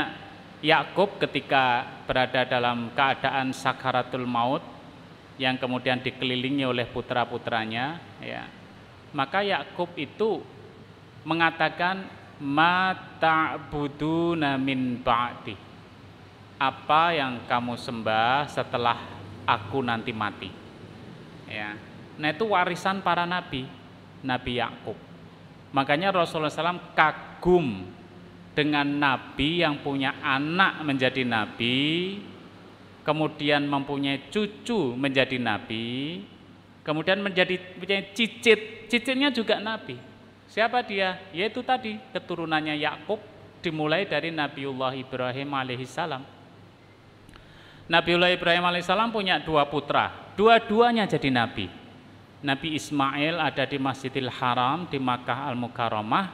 Yakub ketika berada dalam keadaan sakaratul maut yang kemudian dikelilingi oleh putra-putranya, ya, maka Yakub itu mengatakan mata buduna min ba'di apa yang kamu sembah setelah aku nanti mati ya nah itu warisan para nabi nabi Yakub makanya Rasulullah SAW kagum dengan nabi yang punya anak menjadi nabi kemudian mempunyai cucu menjadi nabi kemudian menjadi punya cicit cicitnya juga nabi Siapa dia? Yaitu tadi keturunannya Yakub dimulai dari Nabiullah Ibrahim alaihissalam. Nabiullah Ibrahim alaihissalam punya dua putra, dua-duanya jadi nabi. Nabi Ismail ada di Masjidil Haram di Makkah Al-Mukarramah.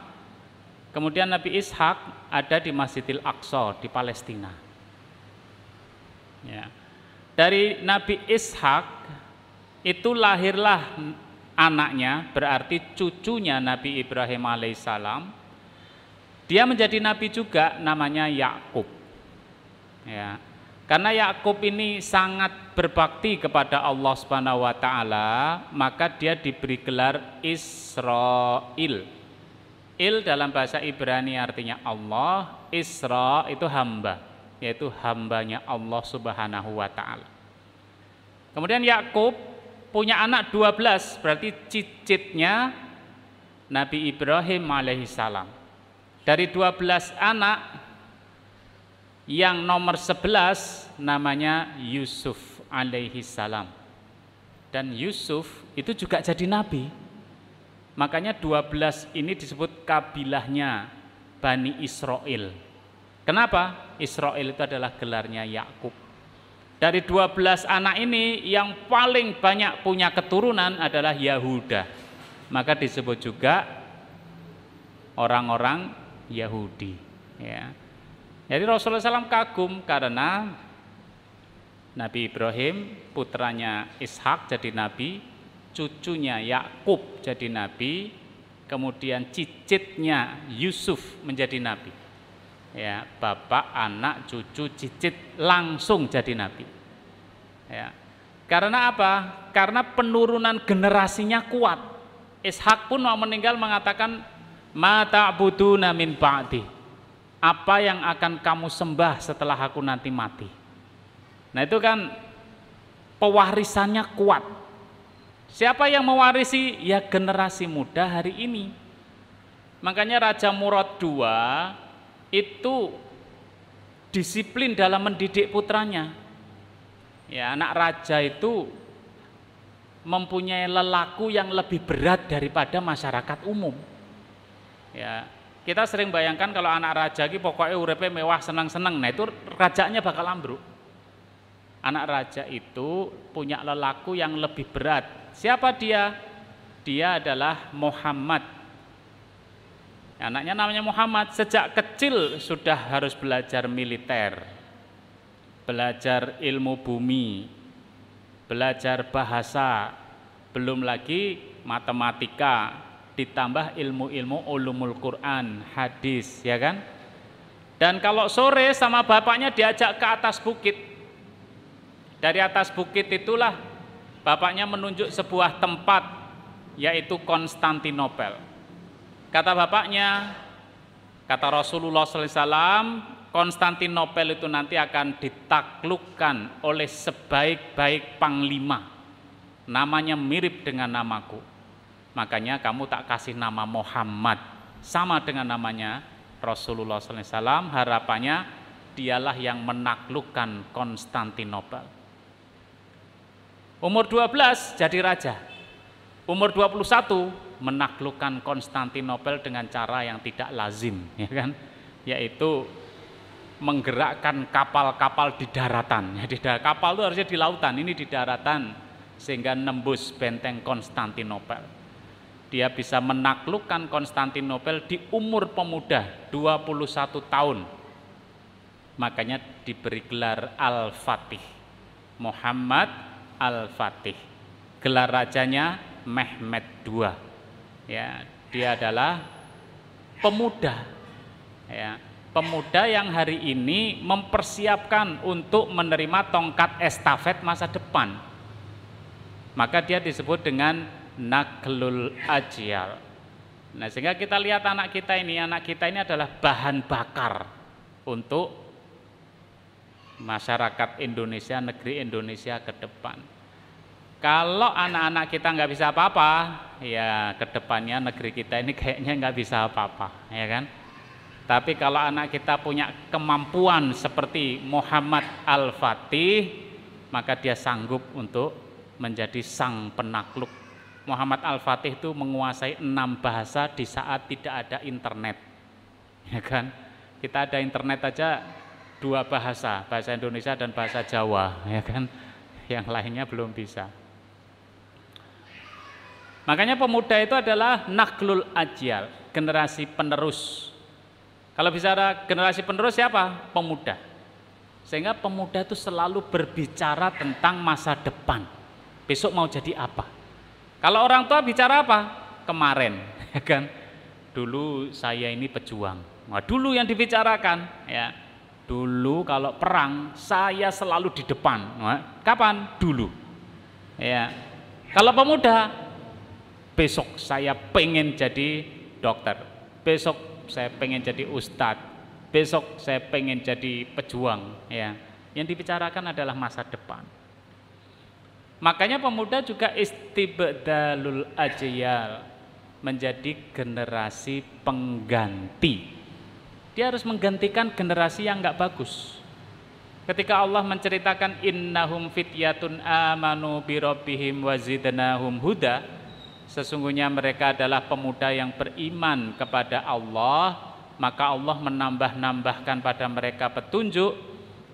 Kemudian Nabi Ishak ada di Masjidil Aqsa di Palestina. Ya. Dari Nabi Ishak itu lahirlah anaknya berarti cucunya Nabi Ibrahim alaihissalam dia menjadi nabi juga namanya Yakub. Ya. Karena Yakub ini sangat berbakti kepada Allah Subhanahu wa taala, maka dia diberi gelar Israil Il dalam bahasa Ibrani artinya Allah, Isra itu hamba, yaitu hambanya Allah Subhanahu wa taala. Kemudian Yakub punya anak 12 berarti cicitnya Nabi Ibrahim alaihissalam dari 12 anak yang nomor 11 namanya Yusuf alaihissalam dan Yusuf itu juga jadi nabi makanya 12 ini disebut kabilahnya Bani Israel kenapa? Israel itu adalah gelarnya Yakub dari 12 anak ini yang paling banyak punya keturunan adalah Yahuda. Maka disebut juga orang-orang Yahudi. Ya. Jadi Rasulullah SAW kagum karena Nabi Ibrahim putranya Ishak jadi nabi, cucunya Yakub jadi nabi, kemudian cicitnya Yusuf menjadi nabi ya bapak anak cucu cicit langsung jadi nabi ya karena apa karena penurunan generasinya kuat Ishak pun mau meninggal mengatakan mata butuh namin ba'di apa yang akan kamu sembah setelah aku nanti mati nah itu kan pewarisannya kuat siapa yang mewarisi ya generasi muda hari ini makanya Raja Murad II itu disiplin dalam mendidik putranya. Ya, anak raja itu mempunyai lelaku yang lebih berat daripada masyarakat umum. Ya, kita sering bayangkan kalau anak raja ki pokoknya urepe mewah senang senang, Nah, itu rajanya bakal ambruk. Anak raja itu punya lelaku yang lebih berat. Siapa dia? Dia adalah Muhammad Anaknya namanya Muhammad, sejak kecil sudah harus belajar militer, belajar ilmu bumi, belajar bahasa, belum lagi matematika, ditambah ilmu-ilmu ulumul Quran, hadis, ya kan? Dan kalau sore sama bapaknya diajak ke atas bukit. Dari atas bukit itulah bapaknya menunjuk sebuah tempat yaitu Konstantinopel. Kata bapaknya, kata Rasulullah SAW, Konstantinopel itu nanti akan ditaklukkan oleh sebaik-baik panglima. Namanya mirip dengan namaku. Makanya kamu tak kasih nama Muhammad. Sama dengan namanya Rasulullah SAW. Harapannya dialah yang menaklukkan Konstantinopel. Umur 12 jadi raja. Umur 21 menaklukkan Konstantinopel dengan cara yang tidak lazim, ya kan? Yaitu menggerakkan kapal-kapal di daratan. Ya, kapal itu harusnya di lautan, ini di daratan sehingga nembus benteng Konstantinopel. Dia bisa menaklukkan Konstantinopel di umur pemuda 21 tahun. Makanya diberi gelar Al-Fatih. Muhammad Al-Fatih. Gelar rajanya Mehmet II. Ya, dia adalah pemuda. Ya, pemuda yang hari ini mempersiapkan untuk menerima tongkat estafet masa depan. Maka dia disebut dengan naglul ajial. Nah, sehingga kita lihat anak kita ini, anak kita ini adalah bahan bakar untuk masyarakat Indonesia, negeri Indonesia ke depan. Kalau anak-anak kita nggak bisa apa-apa, ya kedepannya negeri kita ini kayaknya nggak bisa apa-apa, ya kan? Tapi kalau anak kita punya kemampuan seperti Muhammad Al-Fatih, maka dia sanggup untuk menjadi sang penakluk. Muhammad Al-Fatih itu menguasai enam bahasa di saat tidak ada internet. Ya kan? Kita ada internet aja dua bahasa, bahasa Indonesia dan bahasa Jawa, ya kan? Yang lainnya belum bisa. Makanya pemuda itu adalah naklul ajal, generasi penerus. Kalau bicara generasi penerus siapa? Pemuda. Sehingga pemuda itu selalu berbicara tentang masa depan. Besok mau jadi apa? Kalau orang tua bicara apa? Kemarin, ya kan? Dulu saya ini pejuang. Nah, dulu yang dibicarakan, ya. Dulu kalau perang saya selalu di depan. Nah, kapan? Dulu. Ya. Kalau pemuda Besok saya pengen jadi dokter. Besok saya pengen jadi ustadz. Besok saya pengen jadi pejuang. Ya. Yang dibicarakan adalah masa depan. Makanya pemuda juga istibdalul ajyal menjadi generasi pengganti. Dia harus menggantikan generasi yang nggak bagus. Ketika Allah menceritakan innahum fityatun amanu birabbihim wazidnahum huda, Sesungguhnya mereka adalah pemuda yang beriman kepada Allah, maka Allah menambah-nambahkan pada mereka petunjuk.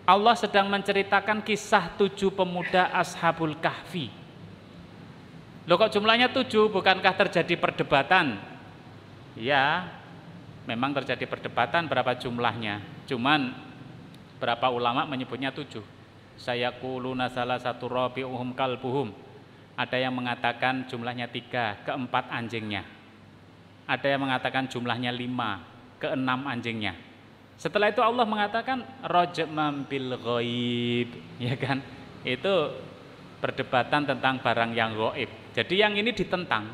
Allah sedang menceritakan kisah tujuh pemuda Ashabul Kahfi. Loh kok jumlahnya tujuh, bukankah terjadi perdebatan? Ya, memang terjadi perdebatan berapa jumlahnya. Cuman berapa ulama menyebutnya tujuh. Saya kuluna salah satu rabi'uhum kalbuhum ada yang mengatakan jumlahnya tiga, keempat anjingnya. Ada yang mengatakan jumlahnya lima, keenam anjingnya. Setelah itu Allah mengatakan rojek mampil goib, ya kan? Itu perdebatan tentang barang yang goib. Jadi yang ini ditentang.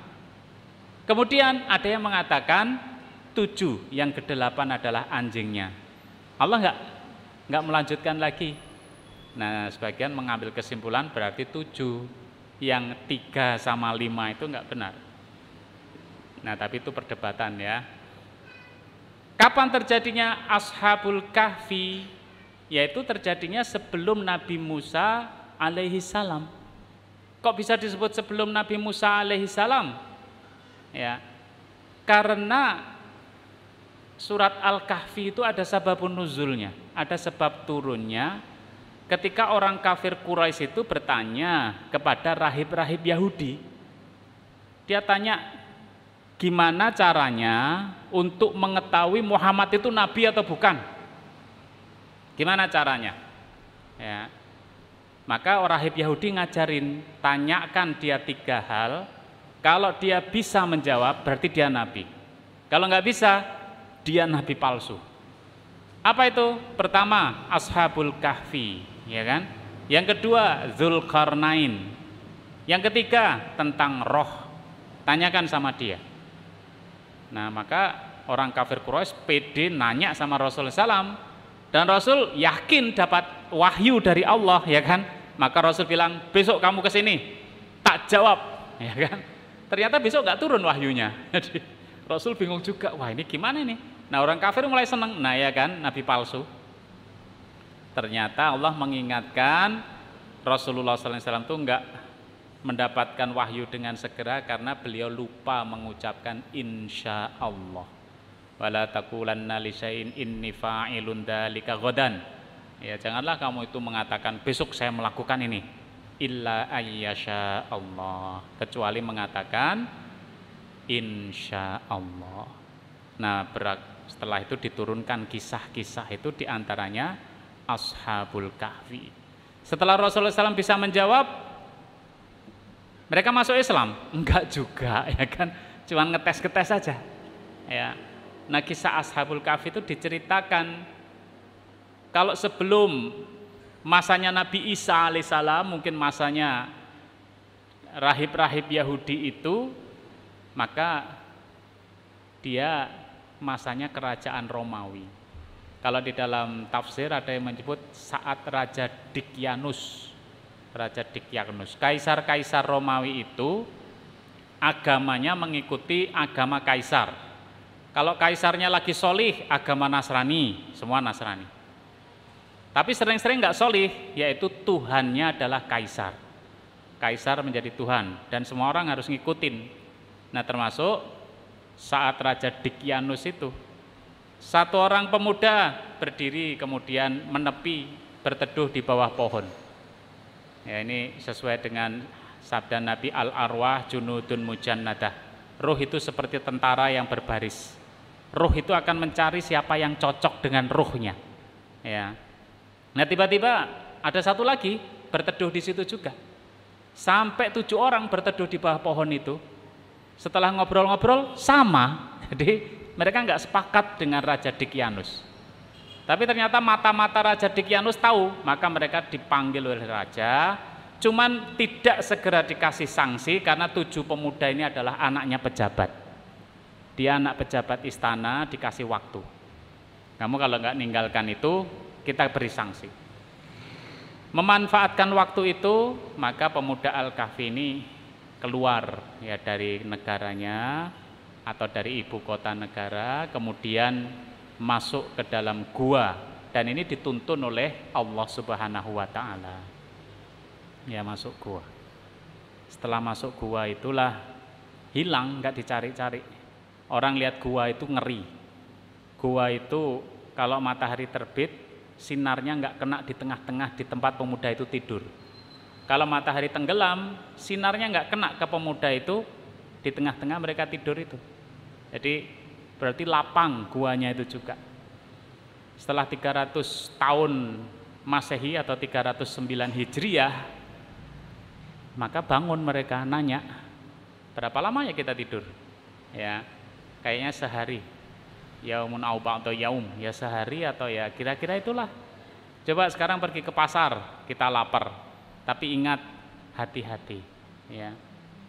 Kemudian ada yang mengatakan tujuh, yang kedelapan adalah anjingnya. Allah nggak nggak melanjutkan lagi. Nah, sebagian mengambil kesimpulan berarti tujuh yang tiga sama lima itu enggak benar. Nah tapi itu perdebatan ya. Kapan terjadinya Ashabul Kahfi? Yaitu terjadinya sebelum Nabi Musa alaihi salam. Kok bisa disebut sebelum Nabi Musa alaihi salam? Ya. Karena surat Al-Kahfi itu ada sebab nuzulnya, ada sebab turunnya ketika orang kafir Quraisy itu bertanya kepada rahib-rahib Yahudi. Dia tanya, gimana caranya untuk mengetahui Muhammad itu nabi atau bukan? Gimana caranya? Ya. Maka orang rahib Yahudi ngajarin, tanyakan dia tiga hal. Kalau dia bisa menjawab, berarti dia nabi. Kalau nggak bisa, dia nabi palsu. Apa itu? Pertama, Ashabul Kahfi ya kan? Yang kedua Zulkarnain. Yang ketiga tentang roh. Tanyakan sama dia. Nah, maka orang kafir Quraisy PD nanya sama Rasul SAW dan Rasul yakin dapat wahyu dari Allah, ya kan? Maka Rasul bilang, "Besok kamu ke sini." Tak jawab, ya kan? Ternyata besok nggak turun wahyunya. Jadi Rasul bingung juga, "Wah, ini gimana ini?" Nah, orang kafir mulai senang. Nah, ya kan, nabi palsu. Ternyata Allah mengingatkan Rasulullah SAW itu enggak mendapatkan wahyu dengan segera karena beliau lupa mengucapkan insya Allah. Wala takulanna li inni fa'ilun dalika Ya, janganlah kamu itu mengatakan besok saya melakukan ini. Illa ayyasha Allah. Kecuali mengatakan insya Allah. Nah, setelah itu diturunkan kisah-kisah itu diantaranya ashabul kahfi. Setelah Rasulullah SAW bisa menjawab, mereka masuk Islam? Enggak juga, ya kan? Cuman ngetes-ngetes saja. Ya. Nah kisah ashabul kahfi itu diceritakan kalau sebelum masanya Nabi Isa alaihissalam, mungkin masanya rahib-rahib Yahudi itu, maka dia masanya kerajaan Romawi. Kalau di dalam tafsir ada yang menyebut saat Raja Dikyanus. Raja Dikyanus. Kaisar-kaisar Romawi itu agamanya mengikuti agama kaisar. Kalau kaisarnya lagi solih, agama Nasrani, semua Nasrani. Tapi sering-sering nggak solih, yaitu Tuhannya adalah kaisar. Kaisar menjadi Tuhan, dan semua orang harus ngikutin. Nah termasuk saat Raja Dikianus itu, satu orang pemuda berdiri kemudian menepi berteduh di bawah pohon. Ya ini sesuai dengan sabda Nabi Al-Arwah junudun mujannadah. Ruh itu seperti tentara yang berbaris. Ruh itu akan mencari siapa yang cocok dengan ruhnya. Ya. Nah tiba-tiba ada satu lagi berteduh di situ juga. Sampai tujuh orang berteduh di bawah pohon itu. Setelah ngobrol-ngobrol sama. Jadi mereka nggak sepakat dengan Raja Dikianus. Tapi ternyata mata-mata Raja Dikianus tahu, maka mereka dipanggil oleh raja, cuman tidak segera dikasih sanksi karena tujuh pemuda ini adalah anaknya pejabat. Dia anak pejabat istana dikasih waktu. Kamu kalau nggak ninggalkan itu, kita beri sanksi. Memanfaatkan waktu itu, maka pemuda Al-Kahfi ini keluar ya dari negaranya, atau dari ibu kota negara kemudian masuk ke dalam gua dan ini dituntun oleh Allah Subhanahu wa taala. Ya masuk gua. Setelah masuk gua itulah hilang nggak dicari-cari. Orang lihat gua itu ngeri. Gua itu kalau matahari terbit sinarnya nggak kena di tengah-tengah di tempat pemuda itu tidur. Kalau matahari tenggelam, sinarnya nggak kena ke pemuda itu di tengah-tengah mereka tidur itu jadi berarti lapang guanya itu juga. Setelah 300 tahun Masehi atau 309 Hijriah, maka bangun mereka nanya, berapa lama ya kita tidur? Ya, kayaknya sehari. Yaumun au atau yaum, ya sehari atau ya kira-kira itulah. Coba sekarang pergi ke pasar, kita lapar. Tapi ingat hati-hati ya.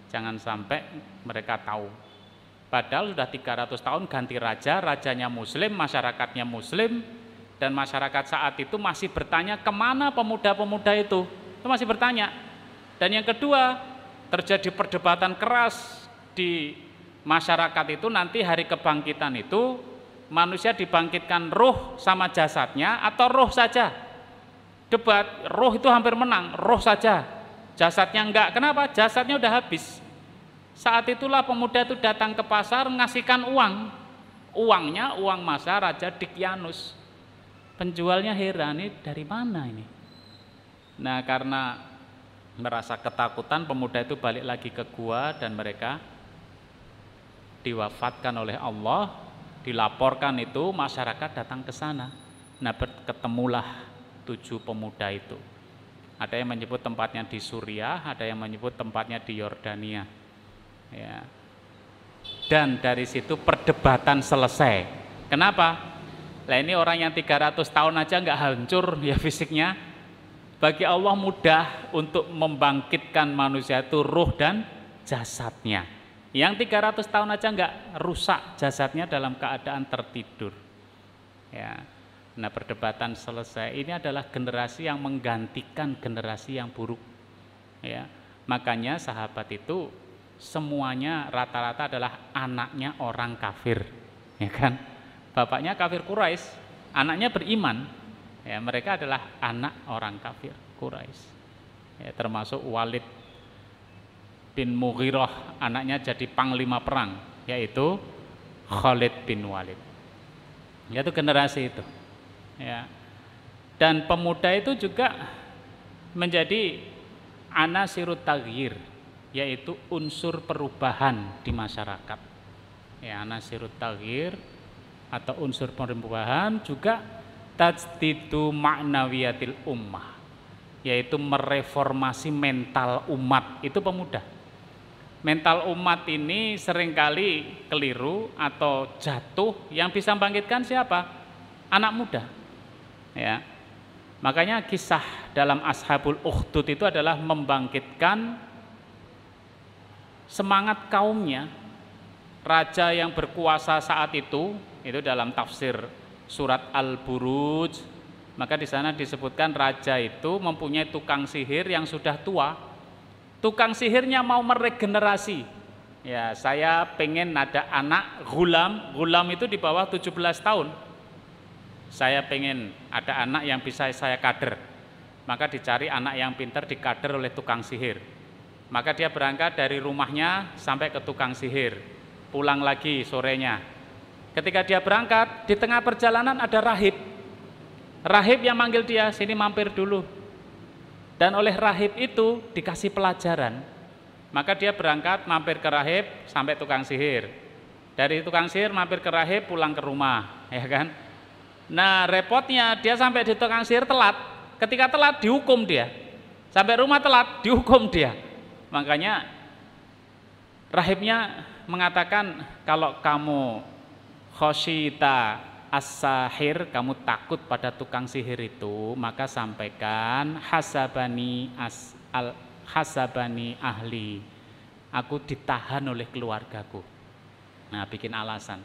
Jangan sampai mereka tahu Padahal sudah 300 tahun ganti raja, rajanya muslim, masyarakatnya muslim, dan masyarakat saat itu masih bertanya kemana pemuda-pemuda itu. Itu masih bertanya. Dan yang kedua, terjadi perdebatan keras di masyarakat itu nanti hari kebangkitan itu manusia dibangkitkan roh sama jasadnya atau roh saja. Debat, roh itu hampir menang, roh saja. Jasadnya enggak. Kenapa? Jasadnya udah habis. Saat itulah pemuda itu datang ke pasar ngasihkan uang. Uangnya uang masa Raja Dikyanus. Penjualnya heran, ini dari mana ini? Nah karena merasa ketakutan pemuda itu balik lagi ke gua dan mereka diwafatkan oleh Allah, dilaporkan itu masyarakat datang ke sana. Nah ketemulah tujuh pemuda itu. Ada yang menyebut tempatnya di Suriah, ada yang menyebut tempatnya di Yordania. Ya. Dan dari situ perdebatan selesai. Kenapa? Lah ini orang yang 300 tahun aja nggak hancur ya fisiknya. Bagi Allah mudah untuk membangkitkan manusia itu ruh dan jasadnya. Yang 300 tahun aja nggak rusak jasadnya dalam keadaan tertidur. Ya. Nah perdebatan selesai. Ini adalah generasi yang menggantikan generasi yang buruk. Ya. Makanya sahabat itu semuanya rata-rata adalah anaknya orang kafir, ya kan? Bapaknya kafir Quraisy, anaknya beriman. Ya, mereka adalah anak orang kafir Quraisy. Ya, termasuk Walid bin Mughirah, anaknya jadi panglima perang, yaitu Khalid bin Walid. Itu generasi itu. Ya. Dan pemuda itu juga menjadi sirut tagir, yaitu unsur perubahan di masyarakat. Ya, nasirut tagir atau unsur perubahan juga tajdidu ma'nawiyatil ummah yaitu mereformasi mental umat itu pemuda mental umat ini seringkali keliru atau jatuh yang bisa membangkitkan siapa anak muda ya makanya kisah dalam ashabul ukhdud itu adalah membangkitkan semangat kaumnya raja yang berkuasa saat itu itu dalam tafsir surat Al-Buruj maka di sana disebutkan raja itu mempunyai tukang sihir yang sudah tua tukang sihirnya mau meregenerasi ya saya pengen ada anak gulam gulam itu di bawah 17 tahun saya pengen ada anak yang bisa saya kader maka dicari anak yang pintar dikader oleh tukang sihir maka dia berangkat dari rumahnya sampai ke tukang sihir, pulang lagi sorenya. Ketika dia berangkat, di tengah perjalanan ada rahib. Rahib yang manggil dia, sini mampir dulu. Dan oleh rahib itu dikasih pelajaran. Maka dia berangkat mampir ke rahib sampai tukang sihir. Dari tukang sihir mampir ke rahib pulang ke rumah, ya kan? Nah, repotnya dia sampai di tukang sihir telat. Ketika telat dihukum dia. Sampai rumah telat dihukum dia. Makanya rahibnya mengatakan kalau kamu khosyita as-sahir, kamu takut pada tukang sihir itu, maka sampaikan hasabani as al hasabani ahli. Aku ditahan oleh keluargaku. Nah, bikin alasan.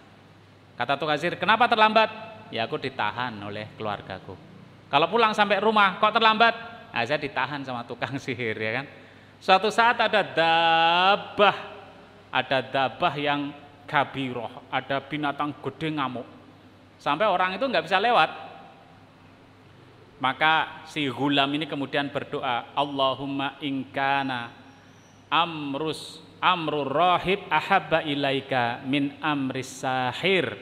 Kata tukang sihir, kenapa terlambat? Ya aku ditahan oleh keluargaku. Kalau pulang sampai rumah, kok terlambat? Nah, saya ditahan sama tukang sihir ya kan. Suatu saat ada dabah, ada dabah yang gabiroh, ada binatang gede ngamuk. Sampai orang itu nggak bisa lewat. Maka si gulam ini kemudian berdoa, Allahumma ingkana amrus amru rahib ahabba ilaika min amris sahir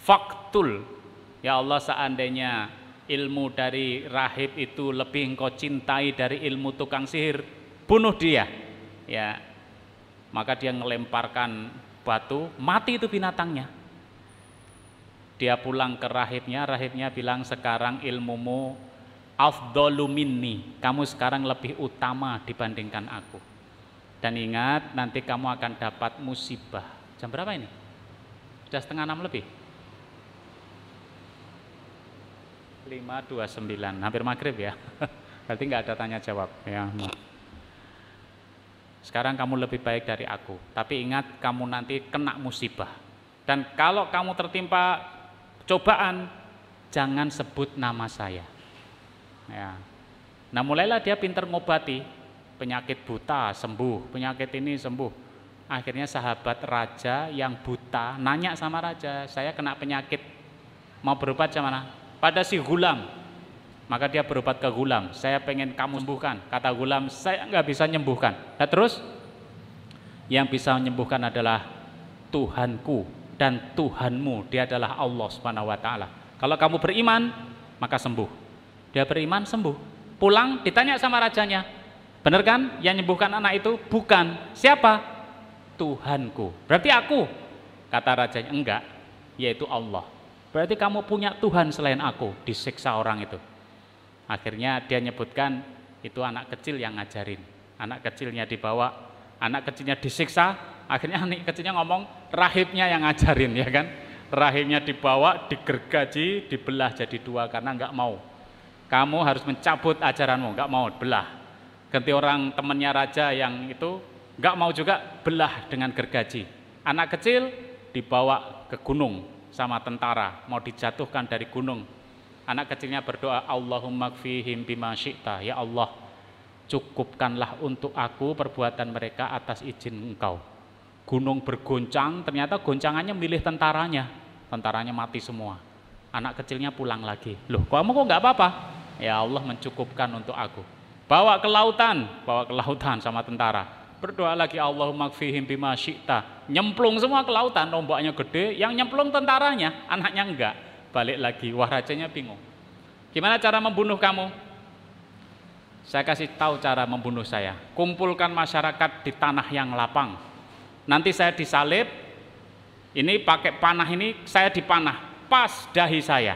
faktul. Ya Allah seandainya ilmu dari rahib itu lebih engkau cintai dari ilmu tukang sihir, bunuh dia. Ya, maka dia melemparkan batu, mati itu binatangnya. Dia pulang ke rahibnya, rahibnya bilang sekarang ilmumu afdolumini kamu sekarang lebih utama dibandingkan aku. Dan ingat nanti kamu akan dapat musibah. Jam berapa ini? Sudah setengah enam lebih? 529, hampir maghrib ya. Berarti nggak ada tanya jawab ya. Sekarang kamu lebih baik dari aku, tapi ingat kamu nanti kena musibah. Dan kalau kamu tertimpa cobaan, jangan sebut nama saya. Ya. Nah mulailah dia pinter ngobati, penyakit buta sembuh, penyakit ini sembuh. Akhirnya sahabat raja yang buta nanya sama raja, saya kena penyakit, mau berobat sama mana? Pada si gulam, maka dia berobat ke gulam, saya pengen kamu sembuhkan. Kata gulam, saya nggak bisa menyembuhkan. Nah terus, yang bisa menyembuhkan adalah Tuhanku dan Tuhanmu. Dia adalah Allah Subhanahu wa taala. Kalau kamu beriman, maka sembuh. Dia beriman sembuh. Pulang ditanya sama rajanya, bener kan yang menyembuhkan anak itu?" "Bukan." "Siapa?" "Tuhanku." "Berarti aku." Kata rajanya, "Enggak, yaitu Allah." Berarti kamu punya Tuhan selain aku, disiksa orang itu. Akhirnya dia nyebutkan itu anak kecil yang ngajarin. Anak kecilnya dibawa, anak kecilnya disiksa, akhirnya anak kecilnya ngomong rahibnya yang ngajarin ya kan. Rahimnya dibawa, digergaji, dibelah jadi dua karena nggak mau. Kamu harus mencabut ajaranmu, nggak mau belah. Ganti orang temannya raja yang itu nggak mau juga belah dengan gergaji. Anak kecil dibawa ke gunung sama tentara, mau dijatuhkan dari gunung Anak kecilnya berdoa, Allahumma kfihim bima syi'ta. Ya Allah, cukupkanlah untuk aku perbuatan mereka atas izin engkau. Gunung bergoncang, ternyata goncangannya milih tentaranya. Tentaranya mati semua. Anak kecilnya pulang lagi. Loh, kamu kok nggak apa-apa? Ya Allah mencukupkan untuk aku. Bawa ke lautan, bawa ke lautan sama tentara berdoa lagi Allahumma kfihim bima syi'ta nyemplung semua ke lautan ombaknya gede yang nyemplung tentaranya anaknya enggak balik lagi. Wah rajanya bingung. Gimana cara membunuh kamu? Saya kasih tahu cara membunuh saya. Kumpulkan masyarakat di tanah yang lapang. Nanti saya disalib, ini pakai panah ini saya dipanah, pas dahi saya.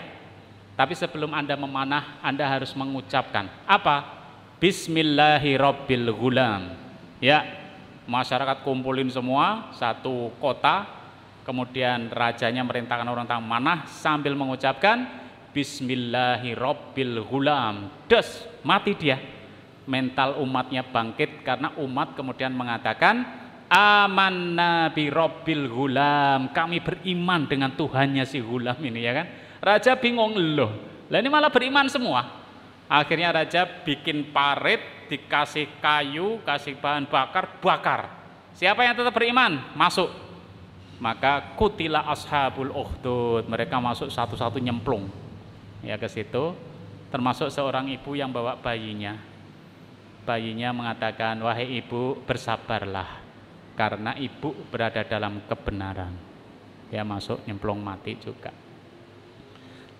Tapi sebelum Anda memanah, Anda harus mengucapkan apa? Bismillahirrahmanirrahim. Ya, masyarakat kumpulin semua satu kota Kemudian rajanya merintahkan orang tang manah sambil mengucapkan Bismillahirrabbilghulam. Des, mati dia. Mental umatnya bangkit karena umat kemudian mengatakan Aman Nabi Robbil Gulam. Kami beriman dengan Tuhannya si Gulam ini ya kan. Raja bingung loh. Lah ini malah beriman semua. Akhirnya raja bikin parit, dikasih kayu, kasih bahan bakar, bakar. Siapa yang tetap beriman? Masuk maka kutila ashabul uhdud mereka masuk satu-satu nyemplung ya ke situ termasuk seorang ibu yang bawa bayinya bayinya mengatakan wahai ibu bersabarlah karena ibu berada dalam kebenaran ya masuk nyemplung mati juga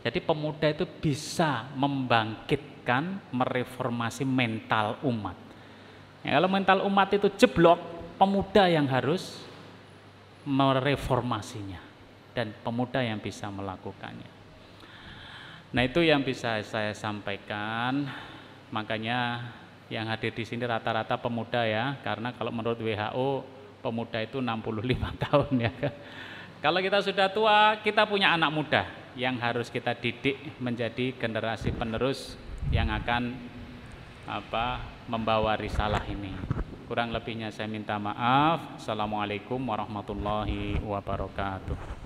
jadi pemuda itu bisa membangkitkan mereformasi mental umat ya, kalau mental umat itu jeblok pemuda yang harus mereformasinya dan pemuda yang bisa melakukannya. Nah, itu yang bisa saya sampaikan. Makanya yang hadir di sini rata-rata pemuda ya, karena kalau menurut WHO pemuda itu 65 tahun ya. Kalau kita sudah tua, kita punya anak muda yang harus kita didik menjadi generasi penerus yang akan apa membawa risalah ini. Kurang lebihnya saya minta maaf. Assalamualaikum warahmatullahi wabarakatuh.